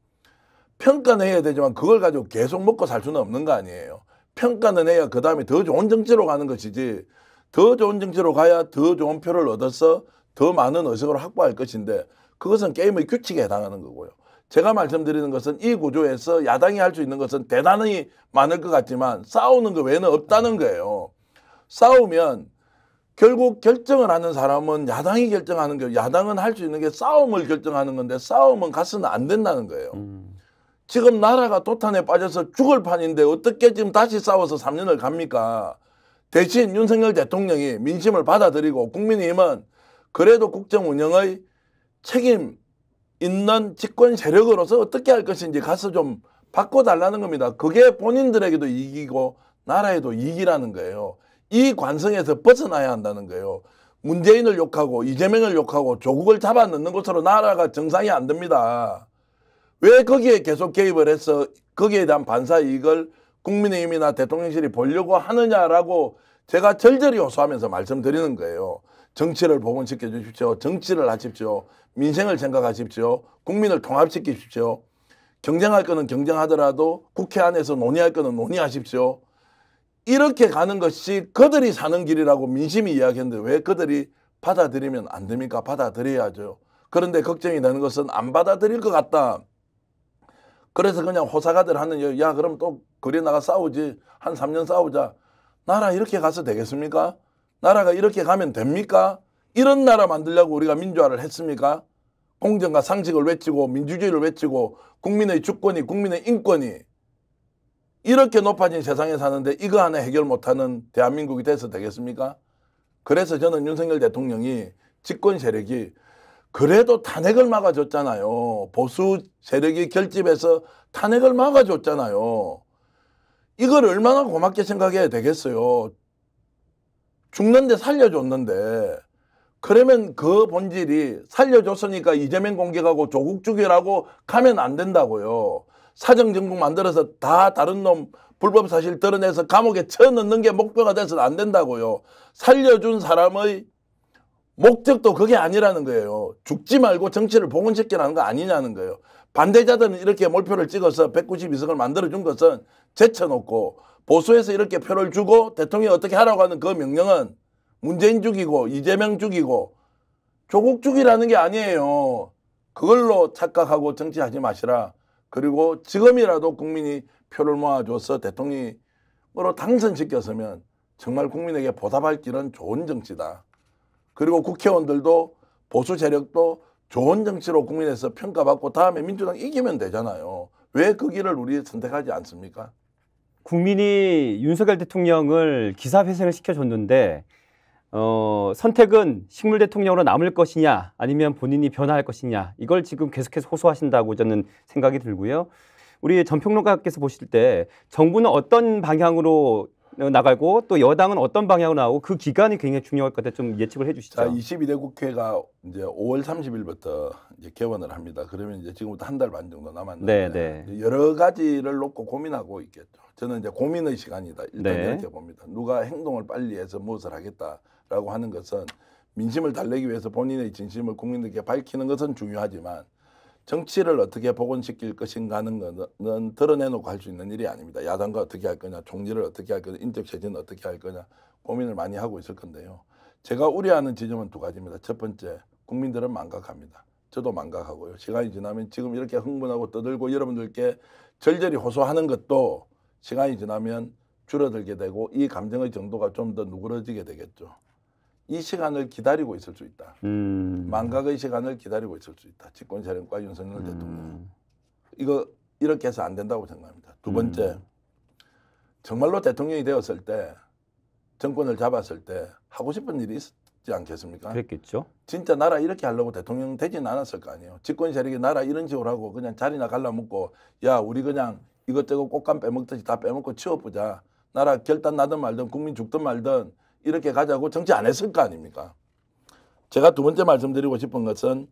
평가는 해야 되지만 그걸 가지고 계속 먹고 살 수는 없는 거 아니에요. 평가는 해야 그 다음에 더 좋은 정치로 가는 것이지 더 좋은 정치로 가야 더 좋은 표를 얻어서 더 많은 의석을 확보할 것인데 그것은 게임의 규칙에 해당하는 거고요. 제가 말씀드리는 것은 이 구조에서 야당이 할 수 있는 것은 대단히 많을 것 같지만 싸우는 것 외에는 없다는 거예요. 싸우면 결국 결정을 하는 사람은 야당이 결정하는 거예요. 야당은 할 수 있는 게 싸움을 결정하는 건데 싸움은 가서는 안 된다는 거예요. 음. 지금 나라가 도탄에 빠져서 죽을 판인데 어떻게 지금 다시 싸워서 3년을 갑니까? 대신 윤석열 대통령이 민심을 받아들이고 국민의힘은 그래도 국정 운영의 책임 있는 집권 세력으로서 어떻게 할 것인지 가서 좀 바꿔달라는 겁니다. 그게 본인들에게도 이기고 나라에도 이기라는 거예요. 이 관성에서 벗어나야 한다는 거예요. 문재인을 욕하고 이재명을 욕하고 조국을 잡아넣는 것으로 나라가 정상이 안 됩니다. 왜 거기에 계속 개입을 해서 거기에 대한 반사 이익을 국민의힘이나 대통령실이 보려고 하느냐라고 제가 절절히 호소하면서 말씀드리는 거예요. 정치를 복원시켜 주십시오. 정치를 하십시오. 민생을 생각하십시오. 국민을 통합시키십시오. 경쟁할 거는 경쟁하더라도 국회 안에서 논의할 거는 논의하십시오. 이렇게 가는 것이 그들이 사는 길이라고 민심이 이야기했는데 왜 그들이 받아들이면 안 됩니까? 받아들여야죠. 그런데 걱정이 되는 것은 안 받아들일 것 같다. 그래서 그냥 호사가들 하는 야 그럼 또 거리에 나가 싸우지 한 3년 싸우자. 나라 이렇게 가서 되겠습니까? 나라가 이렇게 가면 됩니까? 이런 나라 만들려고 우리가 민주화를 했습니까? 공정과 상식을 외치고 민주주의를 외치고 국민의 주권이 국민의 인권이 이렇게 높아진 세상에 사는데 이거 하나 해결 못하는 대한민국이 돼서 되겠습니까? 그래서 저는 윤석열 대통령이 집권 세력이 그래도 탄핵을 막아줬잖아요. 보수 세력이 결집해서 탄핵을 막아줬잖아요. 이걸 얼마나 고맙게 생각해야 되겠어요. 죽는데 살려줬는데 그러면 그 본질이 살려줬으니까 이재명 공격하고 조국 죽이라고 가면 안 된다고요. 사정정국 만들어서 다 다른 놈 불법 사실 드러내서 감옥에 쳐넣는 게 목표가 돼서는 안 된다고요. 살려준 사람의 목적도 그게 아니라는 거예요. 죽지 말고 정치를 복원시키라는 거 아니냐는 거예요. 반대자들은 이렇게 몰표를 찍어서 192석을 만들어준 것은 제쳐놓고 보수에서 이렇게 표를 주고 대통령이 어떻게 하라고 하는 그 명령은 문재인 죽이고 이재명 죽이고 조국 죽이라는 게 아니에요. 그걸로 착각하고 정치하지 마시라. 그리고 지금이라도 국민이 표를 모아줘서 대통령으로 당선시켰으면 정말 국민에게 보답할 길은 좋은 정치다. 그리고 국회의원들도 보수 세력도 좋은 정치로 국민에서 평가받고 다음에 민주당 이기면 되잖아요. 왜 그 길을 우리 선택하지 않습니까? 국민이 윤석열 대통령을 기사회생을 시켜줬는데 어, 선택은 식물 대통령으로 남을 것이냐 아니면 본인이 변화할 것이냐 이걸 지금 계속해서 호소하신다고 저는 생각이 들고요. 우리 전평론가께서 보실 때 정부는 어떤 방향으로 나가고 또 여당은 어떤 방향으로 나오고 그 기간이 굉장히 중요할 것 같아요. 좀 예측을 해주시죠. 자, 22대 국회가 이제 5월 30일부터 이제 개원을 합니다. 그러면 이제 지금부터 한 달 반 정도 남았는데 네, 네. 여러 가지를 놓고 고민하고 있겠죠. 저는 이제 고민의 시간이다. 일단 네. 이렇게 봅니다. 누가 행동을 빨리 해서 무엇을 하겠다라고 하는 것은 민심을 달래기 위해서 본인의 진심을 국민들께 밝히는 것은 중요하지만 정치를 어떻게 복원시킬 것인가 하는 것은 드러내놓고 할 수 있는 일이 아닙니다. 야당과 어떻게 할 거냐, 총리를 어떻게 할 거냐, 인적 제재는 어떻게 할 거냐 고민을 많이 하고 있을 건데요. 제가 우려하는 지점은 두 가지입니다. 첫 번째, 국민들은 망각합니다. 저도 망각하고요. 시간이 지나면 지금 이렇게 흥분하고 떠들고 여러분들께 절절히 호소하는 것도 시간이 지나면 줄어들게 되고 이 감정의 정도가 좀 더 누그러지게 되겠죠. 이 시간을 기다리고 있을 수 있다. 음. 망각의 시간을 기다리고 있을 수 있다. 집권세력과 윤석열 음. 대통령. 이거 이렇게 해서 안 된다고 생각합니다. 두 번째, 음. 정말로 대통령이 되었을 때 정권을 잡았을 때 하고 싶은 일이 있지 않겠습니까? 그랬겠죠. 진짜 나라 이렇게 하려고 대통령 되진 않았을 거 아니에요. 집권 세력이 나라 이런 식으로 하고 그냥 자리나 갈라먹고 야 우리 그냥 이것저것 꽃감 빼먹듯이 다 빼먹고 치워보자. 나라 결단 나든 말든 국민 죽든 말든 이렇게 가자고 정치 안 했을 거 아닙니까? 제가 두 번째 말씀드리고 싶은 것은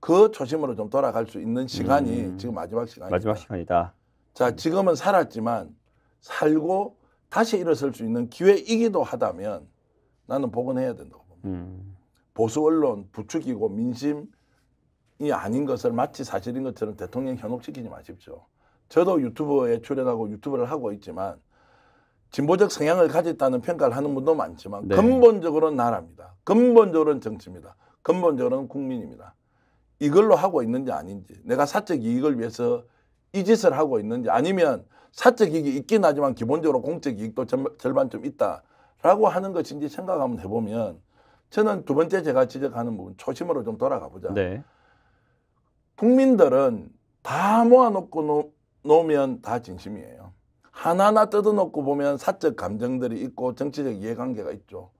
그 초심으로 좀 돌아갈 수 있는 시간이 음, 지금 마지막 시간이다. 마지막 시간이다. 자, 지금은 살았지만 살고 다시 일어설 수 있는 기회이기도 하다면 나는 복원해야 된다고 봅니다. 음. 보수 언론 부추기고 민심이 아닌 것을 마치 사실인 것처럼 대통령 현혹시키지 마십시오. 저도 유튜브에 출연하고 유튜브를 하고 있지만 진보적 성향을 가졌다는 평가를 하는 분도 많지만 네. 근본적으로는 나라입니다. 근본적으로는 정치입니다. 근본적으로는 국민입니다. 이걸로 하고 있는지 아닌지 내가 사적 이익을 위해서 이 짓을 하고 있는지 아니면 사적 이익이 있긴 하지만 기본적으로 공적 이익도 절반 쯤 있다라고 하는 것인지 생각 한번 해보면 저는 두 번째 제가 지적하는 부분 초심으로 좀 돌아가 보자. 네. 국민들은 다 모아놓고 놓으면 다 진심이에요. 하나하나 뜯어놓고 보면 사적 감정들이 있고 정치적 이해관계가 있죠.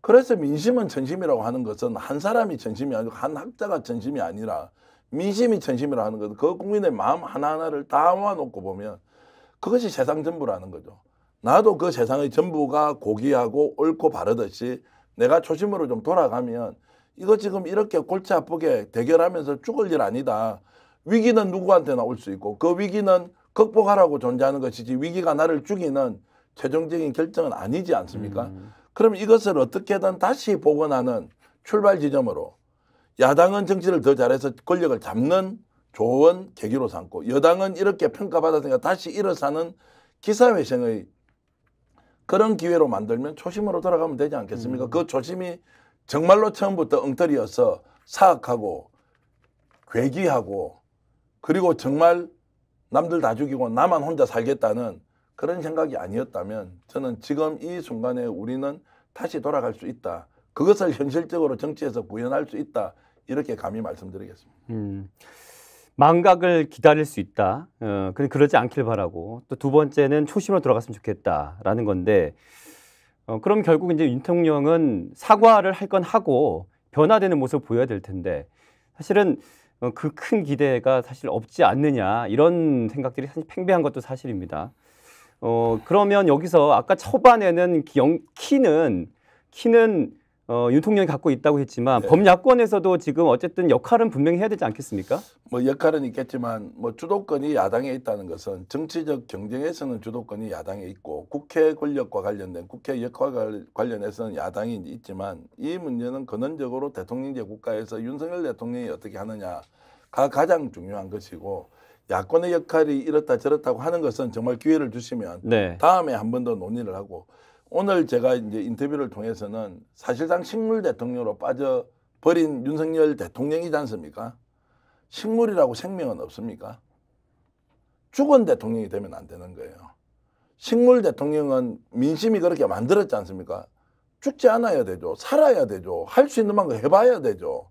그래서 민심은 전심이라고 하는 것은 한 사람이 전심이 아니고 한 학자가 전심이 아니라 민심이 전심이라고 하는 것은 그 국민의 마음 하나하나를 다 모아놓고 보면 그것이 세상 전부라는 거죠. 나도 그 세상의 전부가 고귀하고 옳고 바르듯이 내가 초심으로 좀 돌아가면 이거 지금 이렇게 골치 아프게 대결하면서 죽을 일 아니다. 위기는 누구한테나 올 수 있고 그 위기는 극복하라고 존재하는 것이지 위기가 나를 죽이는 최종적인 결정은 아니지 않습니까? 음. 그럼 이것을 어떻게든 다시 복원하는 출발 지점으로 야당은 정치를 더 잘해서 권력을 잡는 좋은 계기로 삼고 여당은 이렇게 평가받았으니까 다시 일어서는 기사회생의 그런 기회로 만들면 초심으로 돌아가면 되지 않겠습니까? 음. 그 초심이 정말로 처음부터 엉터리여서 사악하고 괴기하고 그리고 정말 남들 다 죽이고 나만 혼자 살겠다는 그런 생각이 아니었다면 저는 지금 이 순간에 우리는 다시 돌아갈 수 있다. 그것을 현실적으로 정치에서 구현할 수 있다. 이렇게 감히 말씀드리겠습니다. 음, 망각을 기다릴 수 있다. 어, 근데 그러지 않길 바라고 또 두 번째는 초심으로 돌아갔으면 좋겠다라는 건데 어, 그럼 결국 이제 윤통령은 사과를 할 건 하고 변화되는 모습을 보여야 될 텐데 사실은 어, 그큰 기대가 사실 없지 않느냐 이런 생각들이 사실 팽배한 것도 사실입니다. 어, 그러면 여기서 아까 초반에는 키는 키는 어, 유통령이 갖고 있다고 했지만 네. 범야권에서도 지금 어쨌든 역할은 분명히 해야 되지 않겠습니까? 뭐 역할은 있겠지만 뭐 주도권이 야당에 있다는 것은 정치적 경쟁에서는 주도권이 야당에 있고 국회 권력과 관련된 국회 역할과 관련해서는 야당이 있지만 이 문제는 근원적으로 대통령제 국가에서 윤석열 대통령이 어떻게 하느냐가 가장 중요한 것이고 야권의 역할이 이렇다 저렇다고 하는 것은 정말 기회를 주시면 네. 다음에 한 번 더 논의를 하고 오늘 제가 이제 인터뷰를 통해서는 사실상 식물 대통령으로 빠져 버린 윤석열 대통령이지 않습니까? 식물이라고 생명은 없습니까? 죽은 대통령이 되면 안 되는 거예요. 식물 대통령은 민심이 그렇게 만들었지 않습니까? 죽지 않아야 되죠. 살아야 되죠. 할 수 있는 만큼 해봐야 되죠.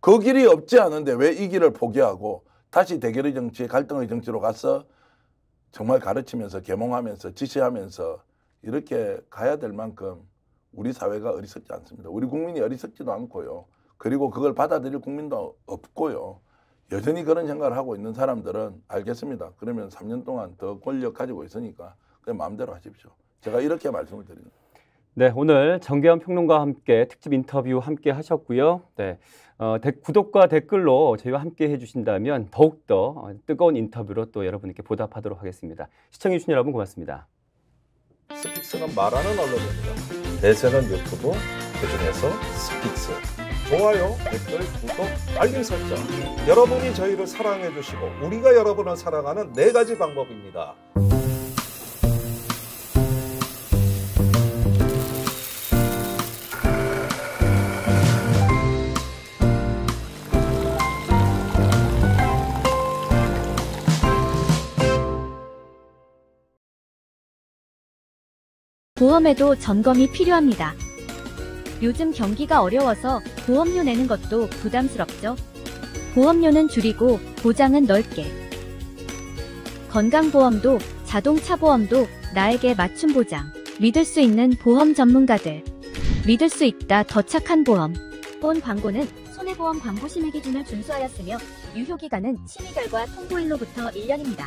그 길이 없지 않은데 왜 이 길을 포기하고 다시 대결의 정치, 갈등의 정치로 가서 정말 가르치면서 계몽하면서 지시하면서 이렇게 가야 될 만큼 우리 사회가 어리석지 않습니다. 우리 국민이 어리석지도 않고요. 그리고 그걸 받아들일 국민도 없고요. 여전히 그런 생각을 하고 있는 사람들은 알겠습니다. 그러면 3년 동안 더 권력 가지고 있으니까 그냥 마음대로 하십시오. 제가 이렇게 말씀을 드립니다. 네, 오늘 정계현 평론가와 함께 특집 인터뷰 함께 하셨고요. 네, 어, 데, 구독과 댓글로 저희와 함께 해주신다면 더욱더 어, 뜨거운 인터뷰로 또 여러분께 보답하도록 하겠습니다. 시청해주신 여러분 고맙습니다. 스픽스는 말하는 언론입니다. 대세는 유튜브, 그중에서 스픽스. 좋아요, 댓글, 구독, 알림 설정. 여러분이 저희를 사랑해주시고 우리가 여러분을 사랑하는 네 가지 방법입니다. 보험에도 점검이 필요합니다. 요즘 경기가 어려워서 보험료 내는 것도 부담스럽죠? 보험료는 줄이고 보장은 넓게. 건강보험도 자동차 보험도 나에게 맞춤 보장. 믿을 수 있는 보험 전문가들. 믿을 수 있다 더 착한 보험. 본 광고는 손해보험 광고 심의 기준을 준수하였으며 유효기간은 심의 결과 통보일로부터 1년입니다.